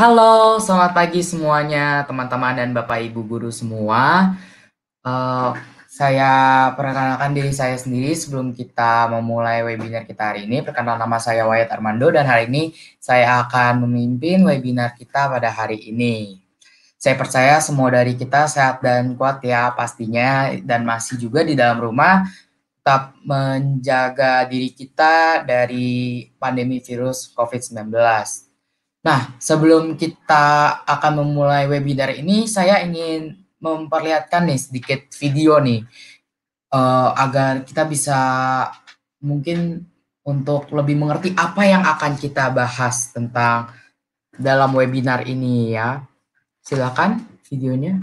Halo, selamat pagi semuanya, teman-teman dan Bapak Ibu guru semua. Uh, saya perkenalkan diri saya sendiri sebelum kita memulai webinar kita hari ini. Perkenalkan nama saya Wayat Armando dan hari ini saya akan memimpin webinar kita pada hari ini. Saya percaya semua dari kita sehat dan kuat ya pastinya dan masih juga di dalam rumah tetap menjaga diri kita dari pandemi virus COVID-19. Nah, sebelum kita akan memulai webinar ini, saya ingin memperlihatkan nih sedikit video nih uh, agar kita bisa mungkin untuk lebih mengerti apa yang akan kita bahas tentang dalam webinar ini ya. Silakan videonya.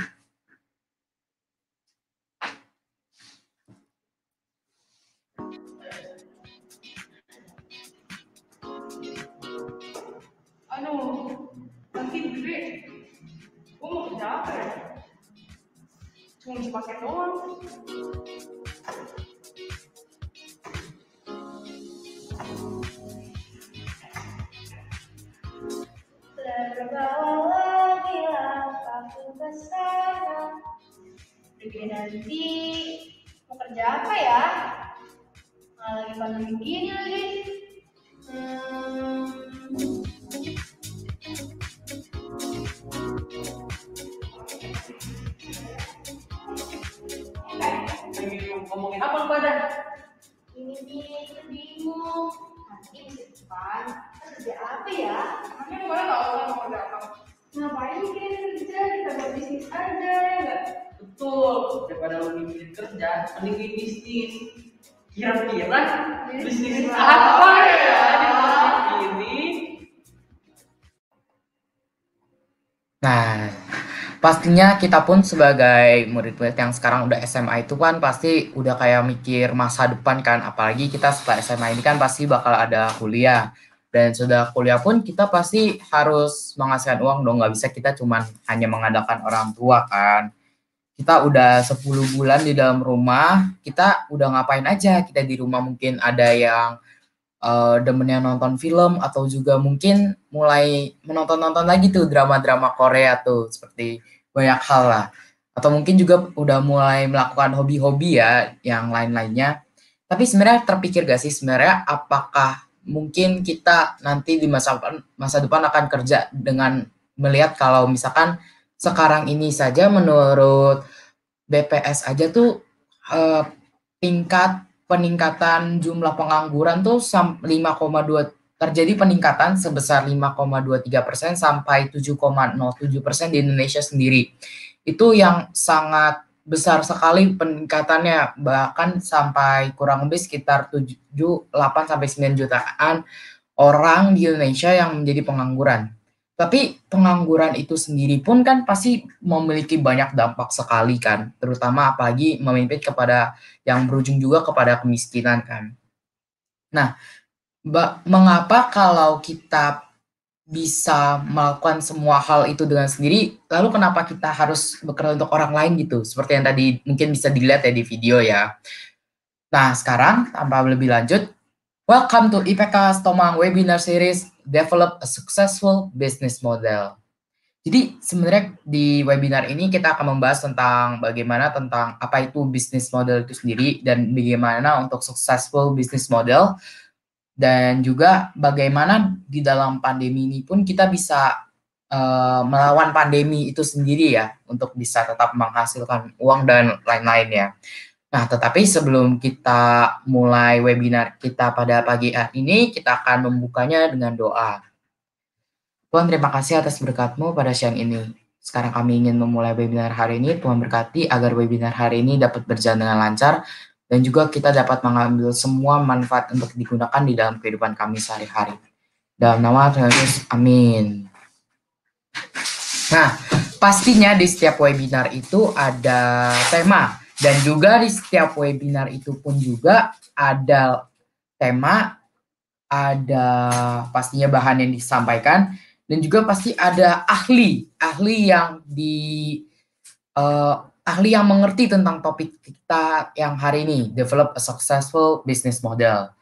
cuci pakai doang Terbawa lagi aku ke sana Oke nanti mau kerja apa ya? Nah, lagi pandemi gini lagi hmm. ngomongin apa lu pada? Ini nih, bingung. Nanti di depan kerja apa ya? Nanti kemarin nggak orang mau kerja apa? Ngapain mikirin kerja? Kita buat bisnis aja nggak? Betul. Daripada lebih mikirin kerja, mending bisnis. Kira-kira bisnis apa ya? ya? Nah, pastinya kita pun sebagai murid-murid yang sekarang udah SMA itu kan pasti udah kayak mikir masa depan kan apalagi kita setelah SMA ini kan pasti bakal ada kuliah dan sudah kuliah pun kita pasti harus menghasilkan uang dong nggak bisa kita cuman hanya mengandalkan orang tua kan kita udah 10 bulan di dalam rumah kita udah ngapain aja kita di rumah mungkin ada yang uh, demennya nonton film atau juga mungkin mulai menonton-nonton lagi tuh drama-drama Korea tuh seperti banyak hal lah atau mungkin juga udah mulai melakukan hobi-hobi ya yang lain-lainnya tapi sebenarnya terpikir gak sih sebenarnya apakah mungkin kita nanti di masa masa depan akan kerja dengan melihat kalau misalkan sekarang ini saja menurut BPS aja tuh eh, tingkat peningkatan jumlah pengangguran tuh 5,2 terjadi peningkatan sebesar 5,23 persen sampai 7,07 persen di Indonesia sendiri. Itu yang sangat besar sekali peningkatannya bahkan sampai kurang lebih sekitar 7 8 sampai 9 jutaan orang di Indonesia yang menjadi pengangguran. Tapi pengangguran itu sendiri pun kan pasti memiliki banyak dampak sekali kan, terutama apalagi memimpin kepada yang berujung juga kepada kemiskinan kan. Nah, mengapa kalau kita bisa melakukan semua hal itu dengan sendiri, lalu kenapa kita harus bekerja untuk orang lain gitu? Seperti yang tadi mungkin bisa dilihat ya di video ya. Nah, sekarang tanpa lebih lanjut, welcome to IPK Stomang Webinar Series develop a successful business model. Jadi sebenarnya di webinar ini kita akan membahas tentang bagaimana tentang apa itu business model itu sendiri dan bagaimana untuk successful business model dan juga bagaimana di dalam pandemi ini pun kita bisa uh, melawan pandemi itu sendiri ya untuk bisa tetap menghasilkan uang dan lain-lainnya. Nah, tetapi sebelum kita mulai webinar kita pada pagi hari ini, kita akan membukanya dengan doa. Tuhan, terima kasih atas berkatmu pada siang ini. Sekarang kami ingin memulai webinar hari ini, Tuhan berkati agar webinar hari ini dapat berjalan dengan lancar, dan juga kita dapat mengambil semua manfaat untuk digunakan di dalam kehidupan kami sehari-hari. Dalam nama Tuhan Yesus, amin. Nah, pastinya di setiap webinar itu ada tema. Dan juga di setiap webinar itu pun juga ada tema, ada pastinya bahan yang disampaikan, dan juga pasti ada ahli, ahli yang di uh, ahli yang mengerti tentang topik kita yang hari ini, develop a successful business model.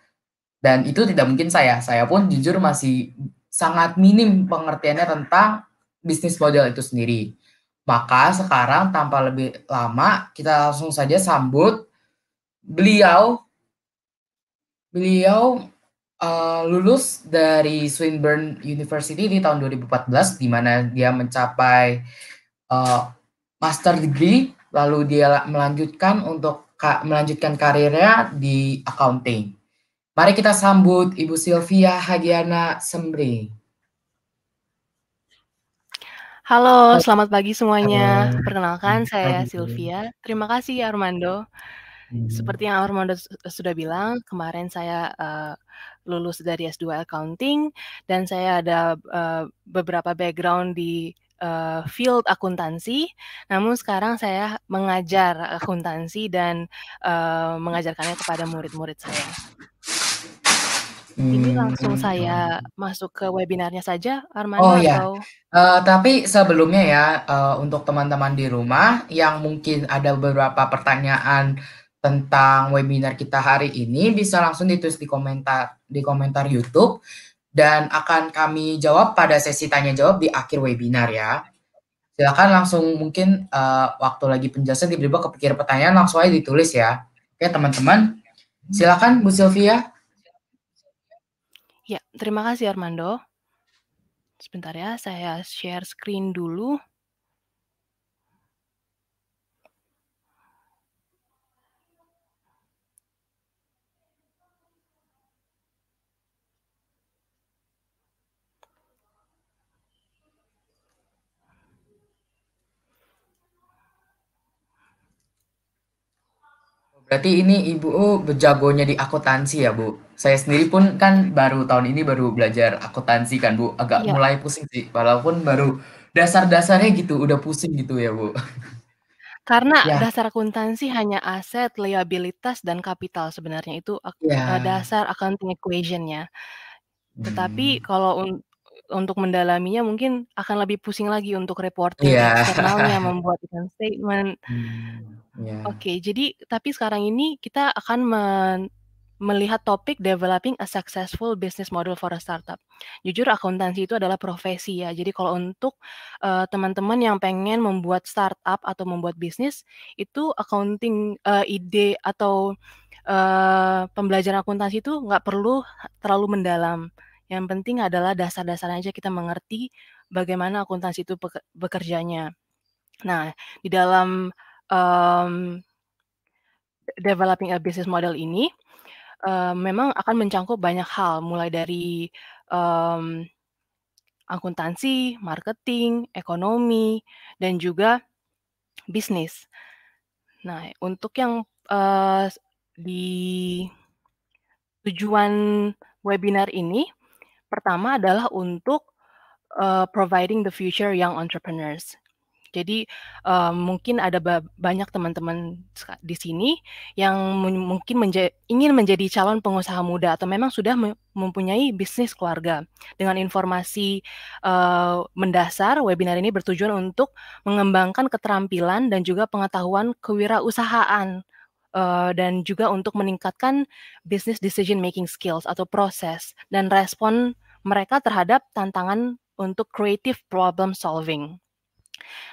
Dan itu tidak mungkin saya, saya pun jujur masih sangat minim pengertiannya tentang bisnis model itu sendiri. Maka sekarang tanpa lebih lama kita langsung saja sambut beliau beliau uh, lulus dari Swinburne University di tahun 2014 di mana dia mencapai uh, master degree lalu dia melanjutkan untuk ka melanjutkan karirnya di accounting. Mari kita sambut Ibu Sylvia Hagiana Sembri. Halo, selamat pagi semuanya. Halo. Perkenalkan, saya Sylvia. Terima kasih Armando. Hmm. Seperti yang Armando eh, sudah bilang, kemarin saya uh, lulus dari S2 Accounting dan saya ada uh, beberapa background di uh, field akuntansi. Namun sekarang saya mengajar akuntansi dan uh, mengajarkannya kepada murid-murid saya. Ini hmm, langsung saya gitu. masuk ke webinarnya saja, Armando. Oh ya, uh, tapi sebelumnya ya uh, untuk teman-teman di rumah yang mungkin ada beberapa pertanyaan tentang webinar kita hari ini bisa langsung ditulis di komentar di komentar YouTube dan akan kami jawab pada sesi tanya jawab di akhir webinar ya. Silakan langsung mungkin uh, waktu lagi penjelasan tiba-tiba kepikir pertanyaan langsung aja ditulis ya. Oke teman-teman, silakan Bu Sylvia. Ya, terima kasih Armando. Sebentar ya, saya share screen dulu. Berarti ini Ibu oh, bejagonya di akuntansi ya, Bu? saya sendiri pun kan baru tahun ini baru belajar akuntansi kan Bu, agak ya. mulai pusing sih walaupun baru dasar-dasarnya gitu udah pusing gitu ya Bu. Karena ya. dasar akuntansi hanya aset, liabilitas dan kapital sebenarnya itu ya. Eh, dasar accounting equationnya. Tetapi hmm. kalau un untuk mendalaminya mungkin akan lebih pusing lagi untuk reporting ya. eksternalnya membuat statement. Hmm. Yeah. Oke, jadi tapi sekarang ini kita akan men melihat topik developing a successful business model for a startup. Jujur akuntansi itu adalah profesi ya. Jadi kalau untuk teman eh, teman-teman yang pengen membuat startup atau membuat bisnis itu accounting uh, eh, ide atau uh, pembelajaran akuntansi itu nggak perlu terlalu mendalam. Yang penting adalah dasar-dasarnya aja kita mengerti bagaimana akuntansi itu bekerjanya. Nah, di dalam um, developing a business model ini memang akan mencangkup banyak hal, mulai dari, um, akuntansi, marketing, ekonomi, dan juga bisnis. Nah, untuk yang, uh, di tujuan webinar ini, pertama adalah untuk, uh, providing the future young entrepreneurs. Jadi uh, mungkin ada banyak teman-teman di sini yang mungkin menja ingin menjadi calon pengusaha muda atau memang sudah mempunyai bisnis keluarga. Dengan informasi uh, mendasar, webinar ini bertujuan untuk mengembangkan keterampilan dan juga pengetahuan kewirausahaan Uh, dan juga untuk meningkatkan business decision making skills atau proses dan respon mereka terhadap tantangan untuk creative problem solving.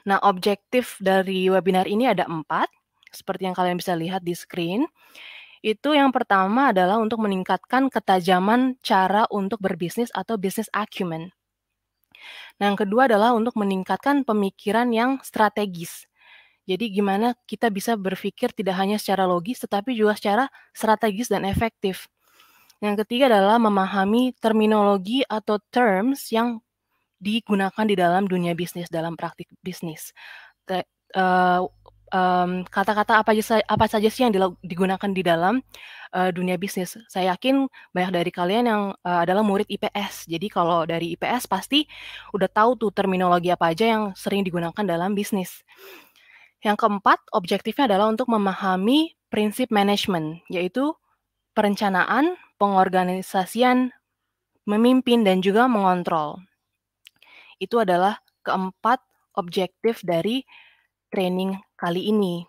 Nah, objektif dari webinar ini ada empat, seperti yang kalian bisa lihat di screen. Itu yang pertama adalah untuk meningkatkan ketajaman cara untuk berbisnis atau bisnis acumen. Nah, yang kedua adalah untuk meningkatkan pemikiran yang strategis. Jadi gimana kita bisa berpikir tidak hanya secara logis tetapi juga secara strategis dan efektif. Yang ketiga adalah memahami terminologi atau terms yang digunakan di dalam dunia bisnis dalam praktik bisnis. Te, uh, um, kata-kata apa saja apa saja sih yang digunakan di dalam uh, dunia bisnis. Saya yakin banyak dari kalian yang uh, adalah murid IPS. Jadi kalau dari IPS pasti udah tahu tuh terminologi apa aja yang sering digunakan dalam bisnis. Yang keempat, objektifnya adalah untuk memahami prinsip manajemen, yaitu perencanaan, pengorganisasian, memimpin dan juga mengontrol itu adalah keempat objektif dari training kali ini.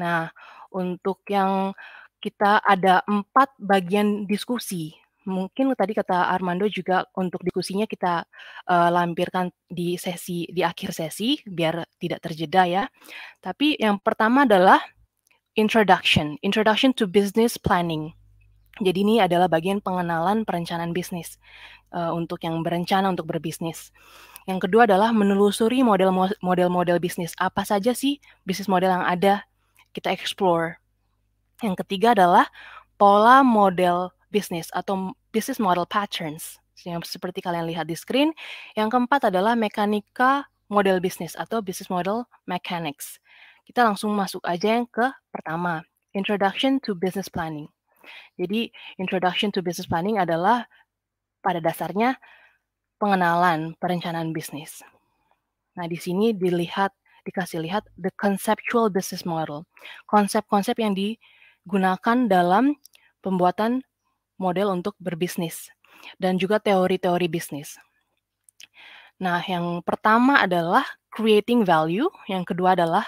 Nah, untuk yang kita ada empat bagian diskusi. Mungkin tadi kata Armando juga untuk diskusinya kita uh, lampirkan di sesi di akhir sesi biar tidak terjeda ya. Tapi yang pertama adalah introduction, introduction to business planning. Jadi ini adalah bagian pengenalan perencanaan bisnis uh, untuk yang berencana untuk berbisnis. Yang kedua adalah menelusuri model-model bisnis. Apa saja sih bisnis model yang ada? Kita explore. Yang ketiga adalah pola model bisnis atau business model patterns yang seperti kalian lihat di screen. Yang keempat adalah mekanika model bisnis atau business model mechanics. Kita langsung masuk aja yang ke pertama, introduction to business planning. Jadi, introduction to business planning adalah pada dasarnya pengenalan perencanaan bisnis. Nah, di sini dilihat dikasih lihat the conceptual business model. Konsep-konsep yang digunakan dalam pembuatan model untuk berbisnis dan juga teori-teori bisnis. Nah, yang pertama adalah creating value, yang kedua adalah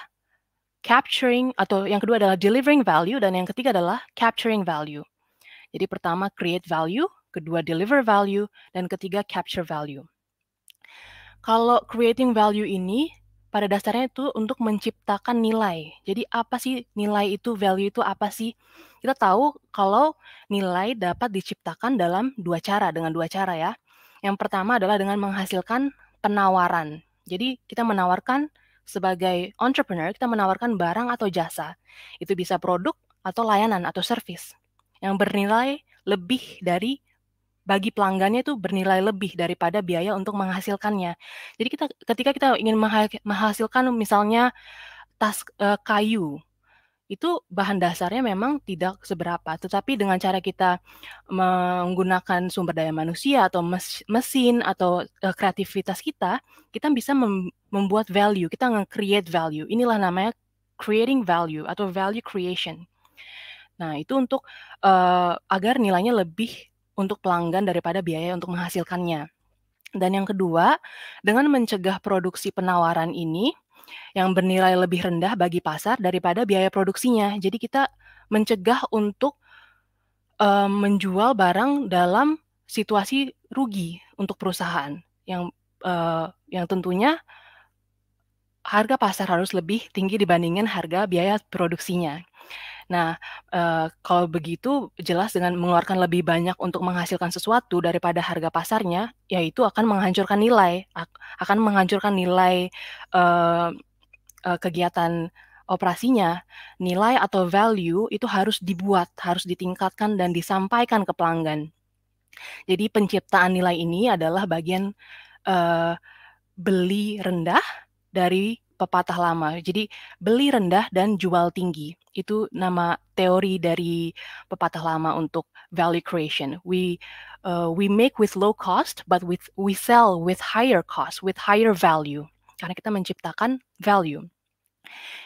capturing atau yang kedua adalah delivering value dan yang ketiga adalah capturing value. Jadi pertama create value, kedua deliver value, dan ketiga capture value. Kalau creating value ini pada dasarnya itu untuk menciptakan nilai. Jadi apa sih nilai itu, value itu apa sih? Kita tahu kalau nilai dapat diciptakan dalam dua cara, dengan dua cara ya. Yang pertama adalah dengan menghasilkan penawaran. Jadi kita menawarkan sebagai entrepreneur, kita menawarkan barang atau jasa. Itu bisa produk atau layanan atau service yang bernilai lebih dari bagi pelanggannya itu bernilai lebih daripada biaya untuk menghasilkannya. Jadi kita ketika kita ingin menghasilkan misalnya tas e, kayu itu bahan dasarnya memang tidak seberapa, tetapi dengan cara kita menggunakan sumber daya manusia atau mesin atau e, kreativitas kita, kita bisa mem membuat value, kita nge-create value. Inilah namanya creating value atau value creation. Nah, itu untuk uh, agar nilainya lebih untuk pelanggan daripada biaya untuk menghasilkannya. Dan yang kedua, dengan mencegah produksi penawaran ini yang bernilai lebih rendah bagi pasar daripada biaya produksinya. Jadi kita mencegah untuk uh, menjual barang dalam situasi rugi untuk perusahaan yang uh, yang tentunya harga pasar harus lebih tinggi dibandingkan harga biaya produksinya. Nah, e, kalau begitu jelas dengan mengeluarkan lebih banyak untuk menghasilkan sesuatu daripada harga pasarnya, yaitu akan menghancurkan nilai, akan menghancurkan nilai, e, e, kegiatan operasinya. Nilai atau value itu harus dibuat, harus ditingkatkan dan disampaikan ke pelanggan. Jadi penciptaan nilai ini adalah bagian, e, beli rendah dari pepatah lama. Jadi beli rendah dan jual tinggi. Itu nama teori dari pepatah lama untuk value creation. We uh, we make with low cost but with we sell with higher cost, with higher value. Karena kita menciptakan value.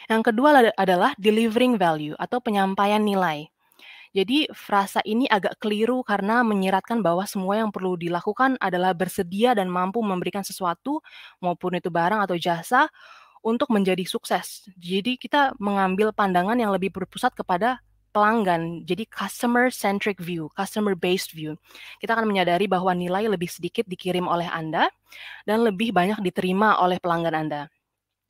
Yang kedua adalah delivering value atau penyampaian nilai. Jadi frasa ini agak keliru karena menyiratkan bahwa semua yang perlu dilakukan adalah bersedia dan mampu memberikan sesuatu maupun itu barang atau jasa untuk menjadi sukses. Jadi kita mengambil pandangan yang lebih berpusat kepada pelanggan. Jadi customer centric view, customer based view. Kita akan menyadari bahwa nilai lebih sedikit dikirim oleh Anda dan lebih banyak diterima oleh pelanggan Anda.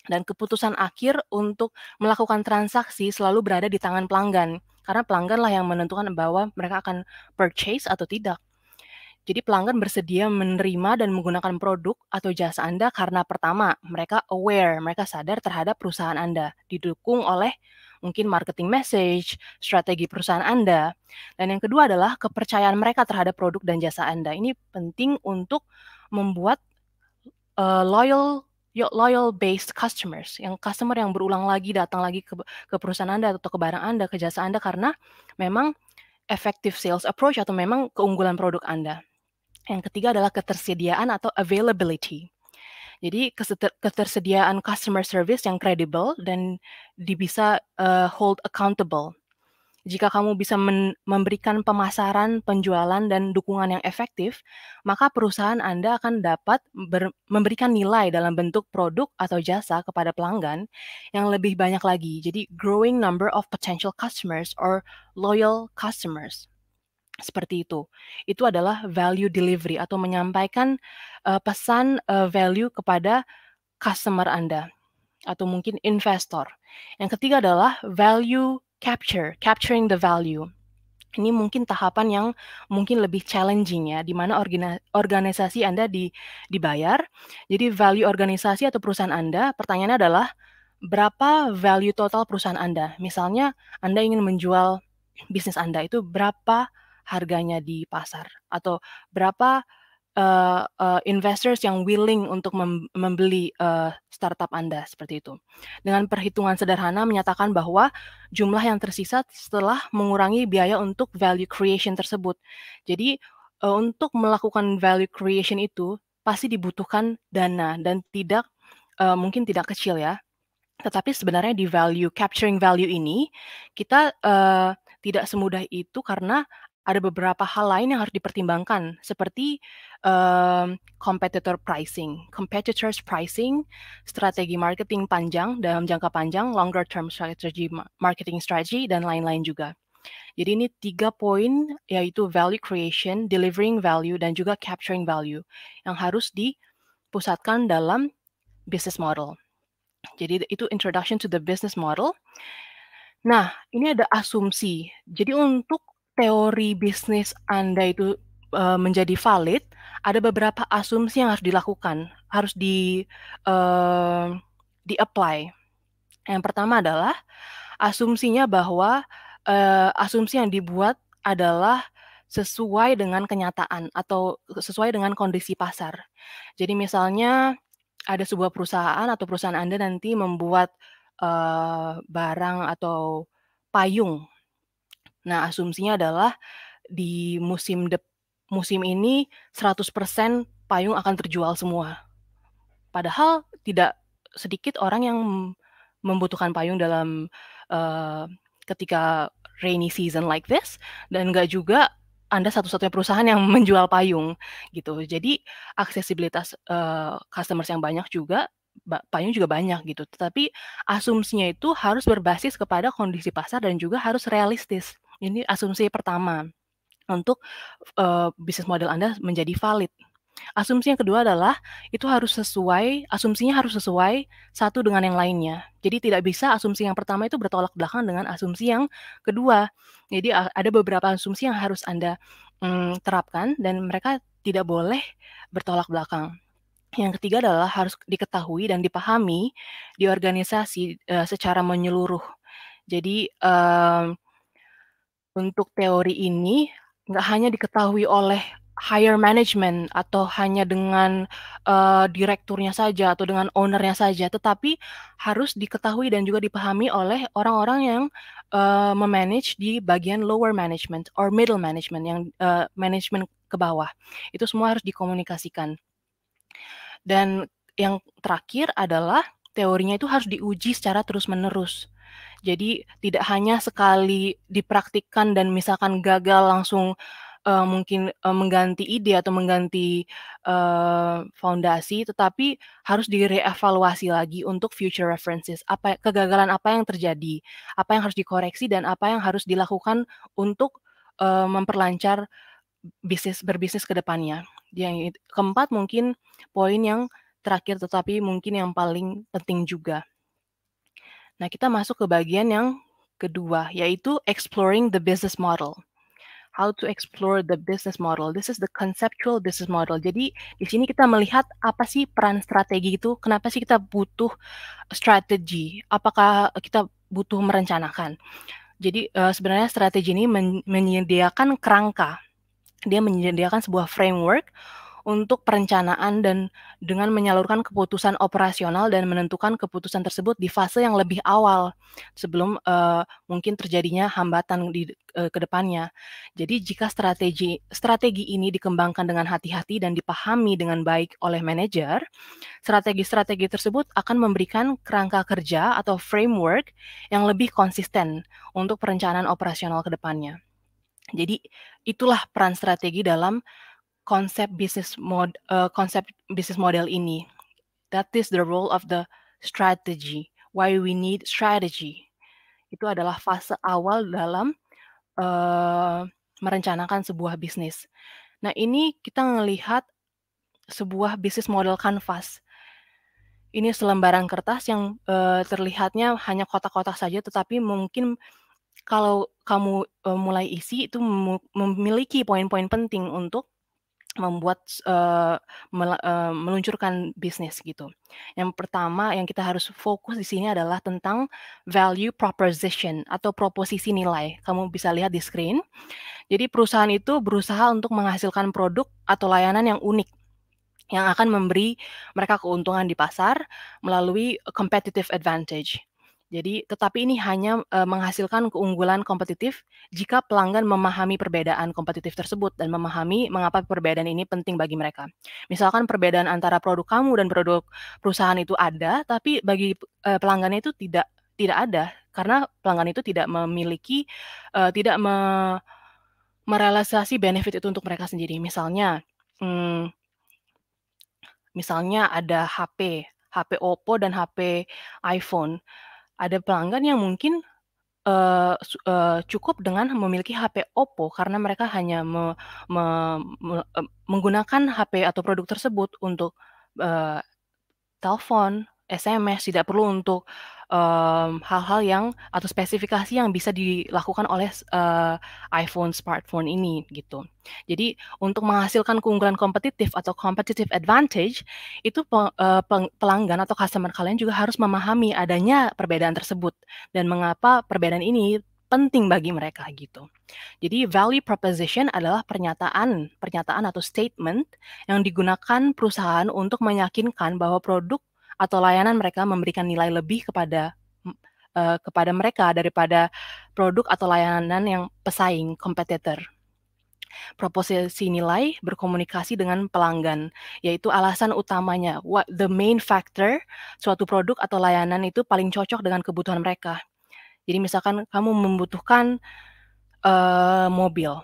Dan keputusan akhir untuk melakukan transaksi selalu berada di tangan pelanggan karena pelangganlah yang menentukan bahwa mereka akan purchase atau tidak. Jadi pelanggan bersedia menerima dan menggunakan produk atau jasa Anda karena pertama, mereka aware, mereka sadar terhadap perusahaan Anda, didukung oleh mungkin marketing message, strategi perusahaan Anda. Dan yang kedua adalah kepercayaan mereka terhadap produk dan jasa Anda. Ini penting untuk membuat uh, loyal loyal based customers, yang customer yang berulang lagi datang lagi ke, ke perusahaan Anda atau ke barang Anda, ke jasa Anda karena memang effective sales approach atau memang keunggulan produk Anda. Yang ketiga adalah ketersediaan atau availability. Jadi ketersediaan customer service yang kredibel dan bisa uh, hold accountable. Jika kamu bisa memberikan pemasaran, penjualan, dan dukungan yang efektif, maka perusahaan Anda akan dapat memberikan nilai dalam bentuk produk atau jasa kepada pelanggan yang lebih banyak lagi. Jadi, growing number of potential customers or loyal customers seperti itu. Itu adalah value delivery atau menyampaikan uh, pesan uh, value kepada customer Anda atau mungkin investor. Yang ketiga adalah value capture, capturing the value. Ini mungkin tahapan yang mungkin lebih challenging ya, di mana organisasi Anda di, dibayar. Jadi value organisasi atau perusahaan Anda, pertanyaannya adalah berapa value total perusahaan Anda? Misalnya Anda ingin menjual bisnis Anda itu berapa harganya di pasar atau berapa uh, uh, investors yang willing untuk mem membeli uh, startup Anda seperti itu. Dengan perhitungan sederhana menyatakan bahwa jumlah yang tersisa setelah mengurangi biaya untuk value creation tersebut. Jadi uh, untuk melakukan value creation itu pasti dibutuhkan dana dan tidak uh, mungkin tidak kecil ya. Tetapi sebenarnya di value capturing value ini kita uh, tidak semudah itu karena ada beberapa hal lain yang harus dipertimbangkan seperti um, competitor pricing, competitors pricing, strategi marketing panjang dalam jangka panjang, longer term strategy marketing strategy dan lain-lain juga. Jadi ini tiga poin yaitu value creation, delivering value dan juga capturing value yang harus dipusatkan dalam business model. Jadi itu introduction to the business model. Nah, ini ada asumsi. Jadi untuk teori bisnis Anda itu uh, menjadi valid, ada beberapa asumsi yang harus dilakukan, harus di uh, eh, di apply. Yang pertama adalah asumsinya bahwa uh, asumsi yang dibuat adalah sesuai dengan kenyataan atau sesuai dengan kondisi pasar. Jadi misalnya ada sebuah perusahaan atau perusahaan Anda nanti membuat uh, barang atau payung Nah, asumsinya adalah di musim de musim ini 100% payung akan terjual semua. Padahal tidak sedikit orang yang membutuhkan payung dalam uh, ketika rainy season like this dan enggak juga anda satu-satunya perusahaan yang menjual payung gitu. Jadi aksesibilitas uh, customers yang banyak juga payung juga banyak gitu. Tetapi asumsinya itu harus berbasis kepada kondisi pasar dan juga harus realistis. Ini asumsi pertama untuk uh, bisnis model Anda menjadi valid. Asumsi yang kedua adalah itu harus sesuai, asumsinya harus sesuai satu dengan yang lainnya. Jadi tidak bisa asumsi yang pertama itu bertolak belakang dengan asumsi yang kedua. Jadi ada beberapa asumsi yang harus Anda mm, terapkan dan mereka tidak boleh bertolak belakang. Yang ketiga adalah harus diketahui dan dipahami di organisasi uh, secara menyeluruh. Jadi uh, untuk teori ini nggak hanya diketahui oleh higher management atau hanya dengan uh, direkturnya saja atau dengan ownernya saja, tetapi harus diketahui dan juga dipahami oleh orang-orang yang uh, memanage di bagian lower management or middle management yang uh, management ke bawah. Itu semua harus dikomunikasikan. Dan yang terakhir adalah teorinya itu harus diuji secara terus-menerus. Jadi tidak hanya sekali dipraktikkan dan misalkan gagal langsung uh, mungkin uh, mengganti ide atau mengganti uh, fondasi, tetapi harus direevaluasi lagi untuk future references. Apa kegagalan apa yang terjadi, apa yang harus dikoreksi dan apa yang harus dilakukan untuk uh, memperlancar bisnis berbisnis ke depannya. Yang keempat mungkin poin yang terakhir tetapi mungkin yang paling penting juga Nah, kita masuk ke bagian yang kedua, yaitu exploring the business model. How to explore the business model. This is the conceptual business model. Jadi di sini kita melihat apa sih peran strategi itu, kenapa sih kita butuh strategi, apakah kita butuh merencanakan. Jadi uh, sebenarnya strategi ini men menyediakan kerangka, dia menyediakan sebuah framework untuk perencanaan dan dengan menyalurkan keputusan operasional dan menentukan keputusan tersebut di fase yang lebih awal sebelum uh, mungkin terjadinya hambatan di uh, eh, kedepannya. Jadi jika strategi strategi ini dikembangkan dengan hati-hati dan dipahami dengan baik oleh manajer, strategi-strategi tersebut akan memberikan kerangka kerja atau framework yang lebih konsisten untuk perencanaan operasional kedepannya. Jadi itulah peran strategi dalam konsep bisnis mod uh, konsep bisnis model ini. That is the role of the strategy. Why we need strategy. Itu adalah fase awal dalam uh, merencanakan sebuah bisnis. Nah, ini kita melihat sebuah bisnis model kanvas. Ini selembaran kertas yang uh, terlihatnya hanya kotak-kotak saja tetapi mungkin kalau kamu uh, mulai isi itu memiliki poin-poin penting untuk membuat uh, mel uh, meluncurkan bisnis gitu. Yang pertama yang kita harus fokus di sini adalah tentang value proposition atau proposisi nilai. Kamu bisa lihat di screen. Jadi perusahaan itu berusaha untuk menghasilkan produk atau layanan yang unik yang akan memberi mereka keuntungan di pasar melalui competitive advantage. Jadi, tetapi ini hanya e, menghasilkan keunggulan kompetitif jika pelanggan memahami perbedaan kompetitif tersebut dan memahami mengapa perbedaan ini penting bagi mereka. Misalkan perbedaan antara produk kamu dan produk perusahaan itu ada, tapi bagi e, pelanggannya itu tidak tidak ada karena pelanggan itu tidak memiliki e, tidak me, merealisasi benefit itu untuk mereka sendiri. Misalnya, hmm, misalnya ada HP, HP Oppo dan HP iPhone ada pelanggan yang mungkin uh, uh, cukup dengan memiliki HP Oppo karena mereka hanya me, me, me, eh, menggunakan HP atau produk tersebut untuk uh, telepon, SMS, tidak perlu untuk Mmm, hal-hal um, yang atau spesifikasi yang bisa dilakukan oleh uh, iPhone smartphone ini gitu. Jadi untuk menghasilkan keunggulan kompetitif atau competitive advantage itu eh, pelanggan atau customer kalian juga harus memahami adanya perbedaan tersebut dan mengapa perbedaan ini penting bagi mereka gitu. Jadi value proposition adalah pernyataan, pernyataan atau statement yang digunakan perusahaan untuk meyakinkan bahwa produk atau layanan mereka memberikan nilai lebih kepada uh, kepada mereka daripada produk atau layanan yang pesaing kompetitor. Proposisi nilai berkomunikasi dengan pelanggan, yaitu alasan utamanya, what the main factor suatu produk atau layanan itu paling cocok dengan kebutuhan mereka. Jadi misalkan kamu membutuhkan uh, mobil,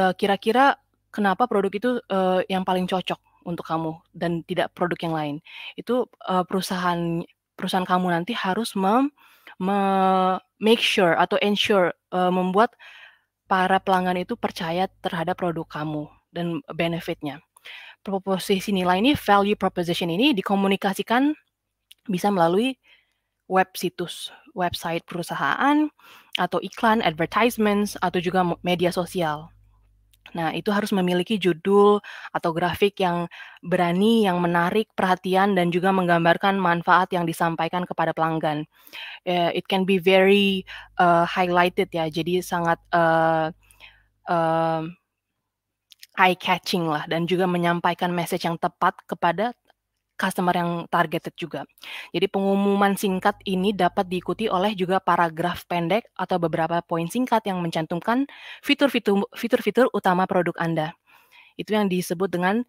eh, kira-kira uh, kenapa produk itu uh, yang paling cocok? untuk kamu dan tidak produk yang lain. Itu uh, perusahaan perusahaan kamu nanti harus mem, me, make sure atau ensure uh, membuat para pelanggan itu percaya terhadap produk kamu dan benefitnya. Proposisi nilai ini, value proposition ini dikomunikasikan bisa melalui web situs, website perusahaan, atau iklan, advertisements, atau juga media sosial. Nah, itu harus memiliki judul atau grafik yang berani, yang menarik perhatian, dan juga menggambarkan manfaat yang disampaikan kepada pelanggan. Uh, it can be very uh, highlighted ya, jadi sangat uh, uh, eye-catching lah, dan juga menyampaikan message yang tepat kepada customer yang targeted juga. Jadi pengumuman singkat ini dapat diikuti oleh juga paragraf pendek atau beberapa poin singkat yang mencantumkan fitur-fitur utama produk Anda. Itu yang disebut dengan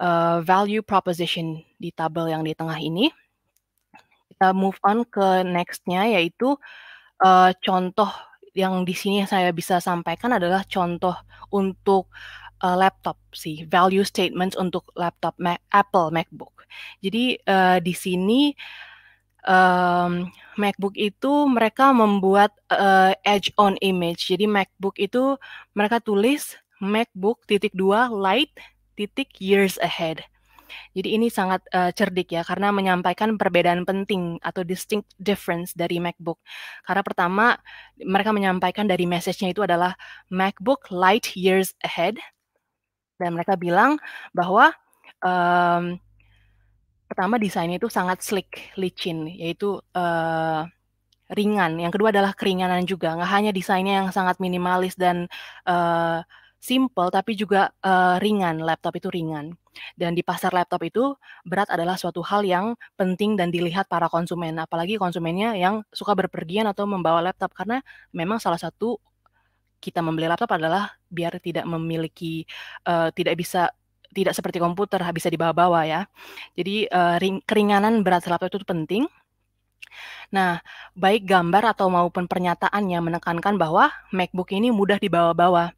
uh, value proposition di tabel yang di tengah ini. Kita move on ke next-nya yaitu uh, contoh yang di sini saya bisa sampaikan adalah contoh untuk uh, laptop sih, value statements untuk laptop Mac, Apple MacBook. Jadi uh, di sini um, MacBook itu mereka membuat uh, edge on image. Jadi MacBook itu mereka tulis MacBook titik dua light titik years ahead. Jadi ini sangat uh, cerdik ya karena menyampaikan perbedaan penting atau distinct difference dari MacBook. Karena pertama mereka menyampaikan dari message-nya itu adalah MacBook light years ahead dan mereka bilang bahwa um, pertama desainnya itu sangat sleek, licin, yaitu uh, ringan. Yang kedua adalah keringanan juga, nggak hanya desainnya yang sangat minimalis dan uh, simple, tapi juga uh, ringan. Laptop itu ringan. Dan di pasar laptop itu berat adalah suatu hal yang penting dan dilihat para konsumen, apalagi konsumennya yang suka berpergian atau membawa laptop karena memang salah satu kita membeli laptop adalah biar tidak memiliki uh, tidak bisa tidak seperti komputer bisa dibawa-bawa ya. Jadi uh, ring, keringanan berat laptop itu penting. Nah, baik gambar atau maupun pernyataan yang menekankan bahwa MacBook ini mudah dibawa-bawa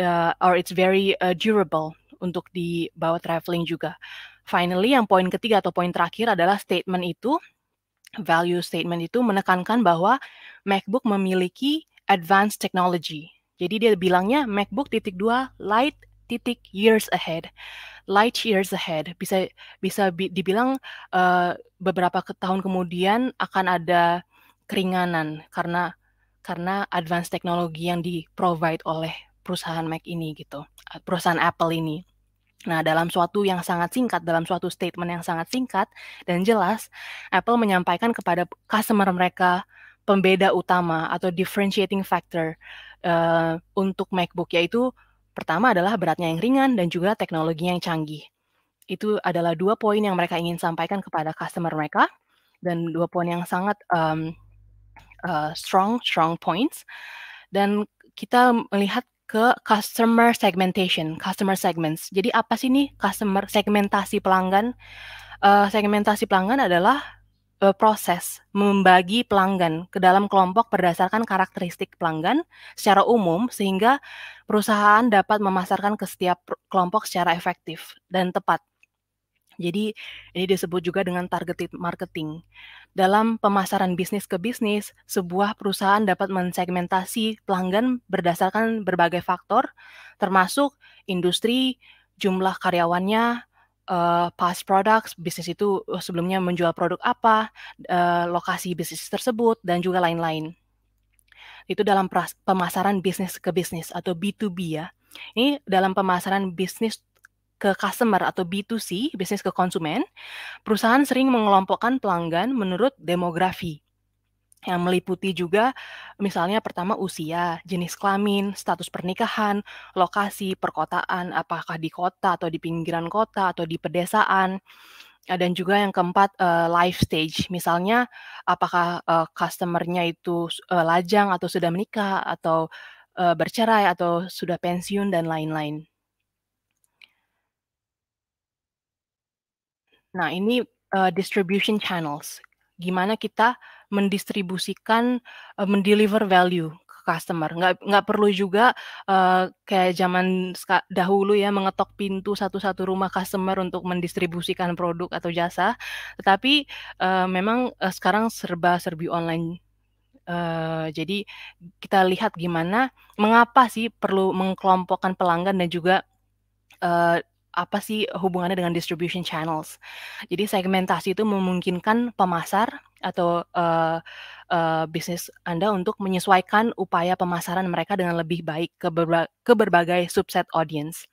uh, or it's very uh, durable untuk dibawa traveling juga. Finally, yang poin ketiga atau poin terakhir adalah statement itu value statement itu menekankan bahwa MacBook memiliki advanced technology. Jadi dia bilangnya MacBook titik dua light titik years ahead, light years ahead. Bisa bisa bi dibilang uh, beberapa tahun kemudian akan ada keringanan karena karena advance teknologi yang di provide oleh perusahaan Mac ini gitu, eh, perusahaan Apple ini. Nah, dalam suatu yang sangat singkat, dalam suatu statement yang sangat singkat dan jelas, Apple menyampaikan kepada customer mereka pembeda utama atau differentiating factor uh, untuk MacBook yaitu pertama adalah beratnya yang ringan dan juga teknologinya yang canggih. Itu adalah dua poin yang mereka ingin sampaikan kepada customer mereka dan dua poin yang sangat um, uh, strong strong points. Dan kita melihat ke customer segmentation, customer segments. Jadi apa sih nih customer segmentasi pelanggan? Uh, segmentasi pelanggan adalah E, proses membagi pelanggan ke dalam kelompok berdasarkan karakteristik pelanggan secara umum sehingga perusahaan dapat memasarkan ke setiap kelompok secara efektif dan tepat. Jadi ini disebut juga dengan targeted marketing. Dalam pemasaran bisnis ke bisnis, sebuah perusahaan dapat mensegmentasi pelanggan berdasarkan berbagai faktor termasuk industri, jumlah karyawannya, uh, past products, bisnis itu eh, sebelumnya menjual produk apa, uh, lokasi bisnis tersebut, dan juga lain-lain. Itu dalam pemasaran bisnis ke bisnis atau B2B ya. Ini dalam pemasaran bisnis ke customer atau B2C, bisnis ke konsumen, perusahaan sering mengelompokkan pelanggan menurut demografi yang meliputi juga misalnya pertama usia, jenis kelamin, status pernikahan, lokasi, perkotaan, apakah di kota atau di pinggiran kota atau di pedesaan. Eh, dan juga yang keempat uh, life stage, misalnya apakah uh, customernya itu lajang atau sudah menikah atau bercerai atau sudah pensiun dan lain-lain. Nah ini distribution channels gimana kita mendistribusikan uh, mendeliver value ke customer nggak nggak perlu juga uh, kayak zaman dahulu ya mengetok pintu satu-satu rumah customer untuk mendistribusikan produk atau jasa tetapi uh, memang uh, sekarang serba serbi online Uh, jadi kita lihat gimana, mengapa sih perlu mengkelompokkan pelanggan dan juga uh, apa sih hubungannya dengan distribution channels. Jadi segmentasi itu memungkinkan pemasar atau uh, uh, bisnis Anda untuk menyesuaikan upaya pemasaran mereka dengan lebih baik ke, berba ke berbagai subset audience.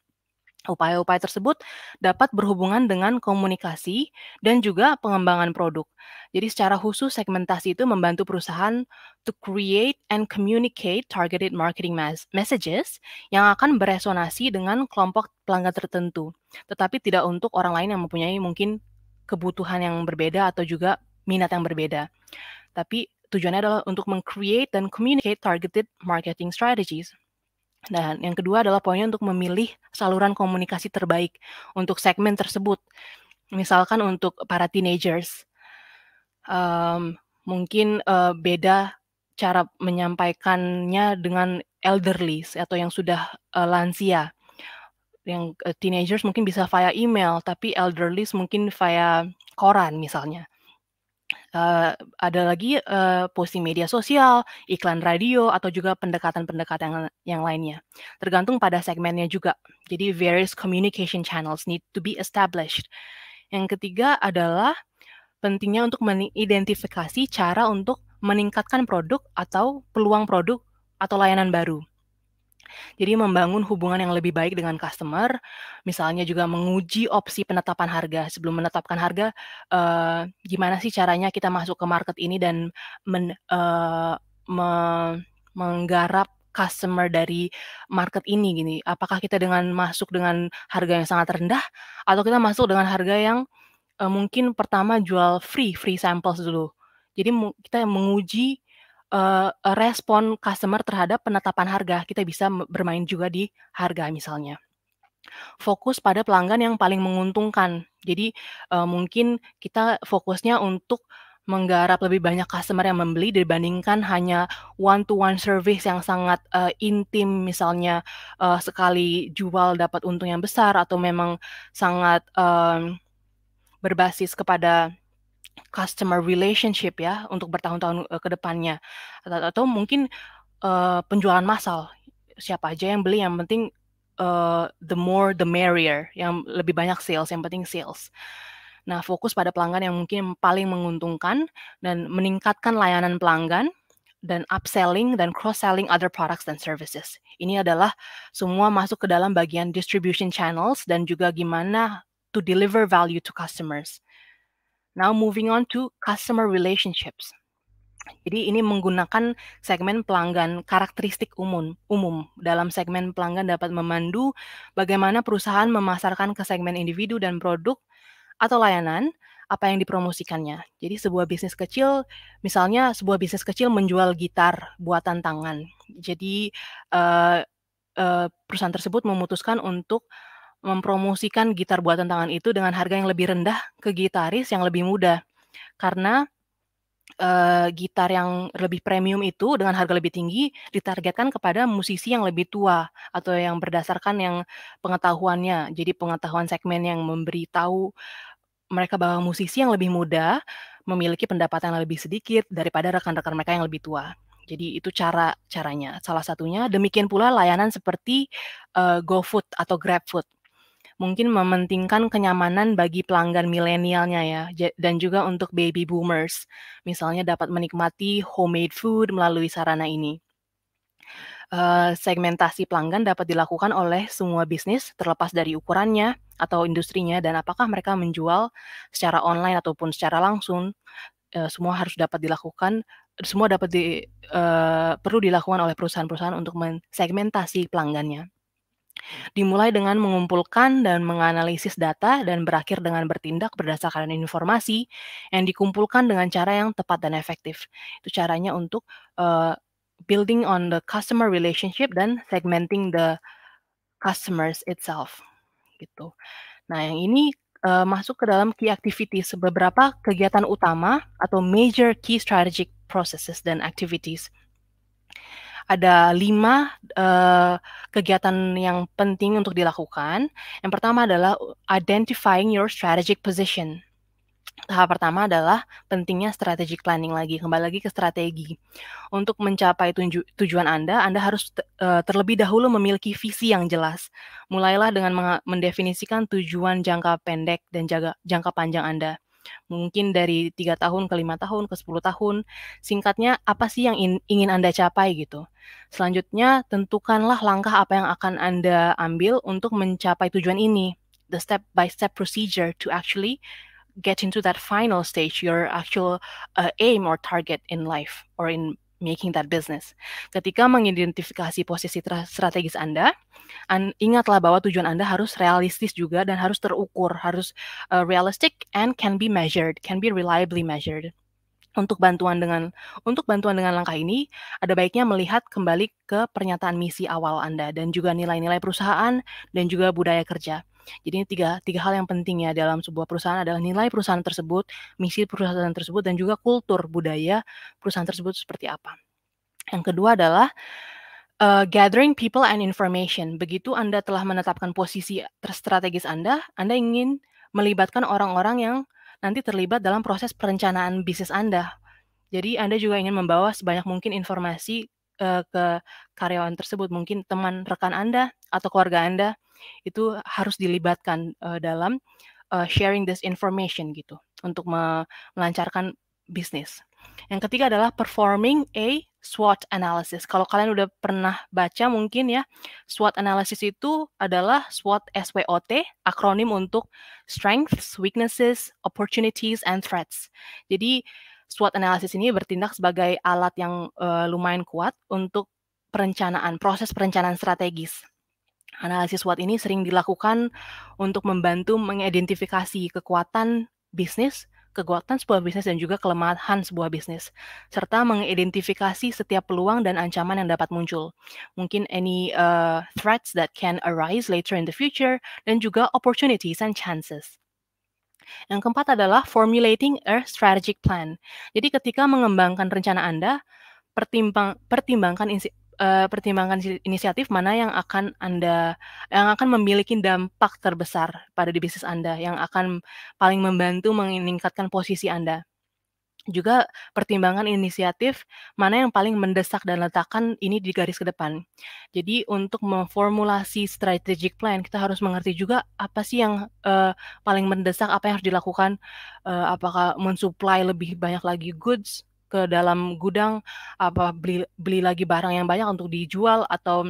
Upaya-upaya tersebut dapat berhubungan dengan komunikasi dan juga pengembangan produk. Jadi secara khusus segmentasi itu membantu perusahaan to create and communicate targeted marketing messages yang akan beresonasi dengan kelompok pelanggan tertentu, tetapi tidak untuk orang lain yang mempunyai mungkin kebutuhan yang berbeda atau juga minat yang berbeda. Tapi tujuannya adalah untuk mengcreate dan communicate targeted marketing strategies. Dan yang kedua adalah poinnya untuk memilih saluran komunikasi terbaik untuk segmen tersebut. Misalkan untuk para teenagers, um, mungkin uh, beda cara menyampaikannya dengan elderly atau yang sudah uh, lansia. Yang uh, teenagers mungkin bisa via email, tapi elderly mungkin via koran misalnya uh, ada lagi uh, posting media sosial, iklan radio, atau juga pendekatan-pendekatan yang, yang lainnya. Tergantung pada segmennya juga. Jadi various communication channels need to be established. Yang ketiga adalah pentingnya untuk mengidentifikasi cara untuk meningkatkan produk atau peluang produk atau layanan baru. Jadi membangun hubungan yang lebih baik dengan customer, misalnya juga menguji opsi penetapan harga sebelum menetapkan harga, uh, gimana sih caranya kita masuk ke market ini dan men, uh, me, menggarap customer dari market ini gini. Apakah kita dengan masuk dengan harga yang sangat rendah atau kita masuk dengan harga yang uh, mungkin pertama jual free free samples dulu. Jadi kita menguji uh, respon customer terhadap penetapan harga. Kita bisa bermain juga di harga misalnya. Fokus pada pelanggan yang paling menguntungkan. Jadi, uh, mungkin kita fokusnya untuk menggarap lebih banyak customer yang membeli dibandingkan hanya one to one service yang sangat, uh, intim misalnya, uh, sekali jual dapat untung yang besar atau memang sangat, uh, berbasis kepada customer relationship ya untuk bertahun-tahun uh, ke depannya atau, atau mungkin uh, penjualan massal siapa aja yang beli yang penting uh, the more the merrier yang lebih banyak sales yang penting sales nah fokus pada pelanggan yang mungkin paling menguntungkan dan meningkatkan layanan pelanggan dan upselling dan cross-selling other products and services. Ini adalah semua masuk ke dalam bagian distribution channels dan juga gimana to deliver value to customers. Now moving on to customer relationships. Jadi ini menggunakan segmen pelanggan karakteristik umum. Umum dalam segmen pelanggan dapat memandu bagaimana perusahaan memasarkan ke segmen individu dan produk atau layanan apa yang dipromosikannya. Jadi sebuah bisnis kecil, misalnya sebuah bisnis kecil menjual gitar buatan tangan. Jadi uh, uh, perusahaan tersebut memutuskan untuk mempromosikan gitar buatan tangan itu dengan harga yang lebih rendah ke gitaris yang lebih muda. Karena uh, gitar yang lebih premium itu dengan harga lebih tinggi ditargetkan kepada musisi yang lebih tua atau yang berdasarkan yang pengetahuannya. Jadi pengetahuan segmen yang memberitahu mereka bahwa musisi yang lebih muda memiliki pendapatan yang lebih sedikit daripada rekan-rekan mereka yang lebih tua. Jadi itu cara caranya. Salah satunya demikian pula layanan seperti uh, GoFood atau GrabFood mungkin mementingkan kenyamanan bagi pelanggan milenialnya ya dan juga untuk baby boomers misalnya dapat menikmati homemade food melalui sarana ini. Uh, segmentasi pelanggan dapat dilakukan oleh semua bisnis terlepas dari ukurannya atau industrinya dan apakah mereka menjual secara online ataupun secara langsung uh, semua harus dapat dilakukan semua dapat di, uh, perlu dilakukan oleh perusahaan-perusahaan untuk mensegmentasi pelanggannya. Dimulai dengan mengumpulkan dan menganalisis data dan berakhir dengan bertindak berdasarkan informasi yang dikumpulkan dengan cara yang tepat dan efektif. Itu caranya untuk uh, building on the customer relationship dan segmenting the customers itself gitu. Nah, yang ini uh, masuk ke dalam key activities beberapa kegiatan utama atau major key strategic processes dan activities ada lima uh, kegiatan yang penting untuk dilakukan. Yang pertama adalah identifying your strategic position. Tahap pertama adalah pentingnya strategic planning lagi, kembali lagi ke strategi. Untuk mencapai tuju tujuan Anda, Anda harus uh, terlebih dahulu memiliki visi yang jelas. Mulailah dengan mendefinisikan tujuan jangka pendek dan jaga jangka panjang Anda mungkin dari tiga tahun ke lima tahun ke 10 tahun singkatnya apa sih yang in, ingin anda capai gitu selanjutnya tentukanlah langkah apa yang akan anda ambil untuk mencapai tujuan ini the step by step procedure to actually get into that final stage your actual uh, aim or target in life or in making that business. Ketika mengidentifikasi posisi strategis Anda, an ingatlah bahwa tujuan Anda harus realistis juga dan harus terukur, harus uh, realistic and can be measured, can be reliably measured. Untuk bantuan dengan untuk bantuan dengan langkah ini, ada baiknya melihat kembali ke pernyataan misi awal Anda dan juga nilai-nilai perusahaan dan juga budaya kerja. Jadi ini tiga tiga hal yang penting ya dalam sebuah perusahaan adalah nilai perusahaan tersebut, misi perusahaan tersebut dan juga kultur budaya perusahaan tersebut seperti apa. Yang kedua adalah uh, gathering people and information. Begitu Anda telah menetapkan posisi strategis Anda, Anda ingin melibatkan orang-orang yang nanti terlibat dalam proses perencanaan bisnis Anda. Jadi Anda juga ingin membawa sebanyak mungkin informasi Eh, ke karyawan tersebut mungkin teman rekan anda atau keluarga anda itu harus dilibatkan uh, dalam uh, sharing this information gitu untuk melancarkan bisnis. Yang ketiga adalah performing a SWOT analysis. Kalau kalian udah pernah baca mungkin ya, SWOT analysis itu adalah SWOT SWOT, akronim untuk strengths, weaknesses, opportunities, and threats. Jadi SWOT analysis ini bertindak sebagai alat yang uh, lumayan kuat untuk perencanaan, proses perencanaan strategis. Analisis SWOT ini sering dilakukan untuk membantu mengidentifikasi kekuatan bisnis, kekuatan sebuah bisnis dan juga kelemahan sebuah bisnis, serta mengidentifikasi setiap peluang dan ancaman yang dapat muncul. Mungkin any uh, threats that can arise later in the future, dan juga opportunities and chances. Yang keempat adalah formulating a strategic plan. Jadi ketika mengembangkan rencana Anda, pertimbang, pertimbangkan insi, uh, pertimbangkan inisiatif mana yang akan Anda yang akan memiliki dampak terbesar pada di bisnis Anda, yang akan paling membantu meningkatkan posisi Anda juga pertimbangan inisiatif mana yang paling mendesak dan letakkan ini di garis ke depan. Jadi untuk memformulasi strategic plan kita harus mengerti juga apa sih yang uh, paling mendesak, apa yang harus dilakukan, uh, apakah mensuplai lebih banyak lagi goods ke dalam gudang, apa beli beli lagi barang yang banyak untuk dijual atau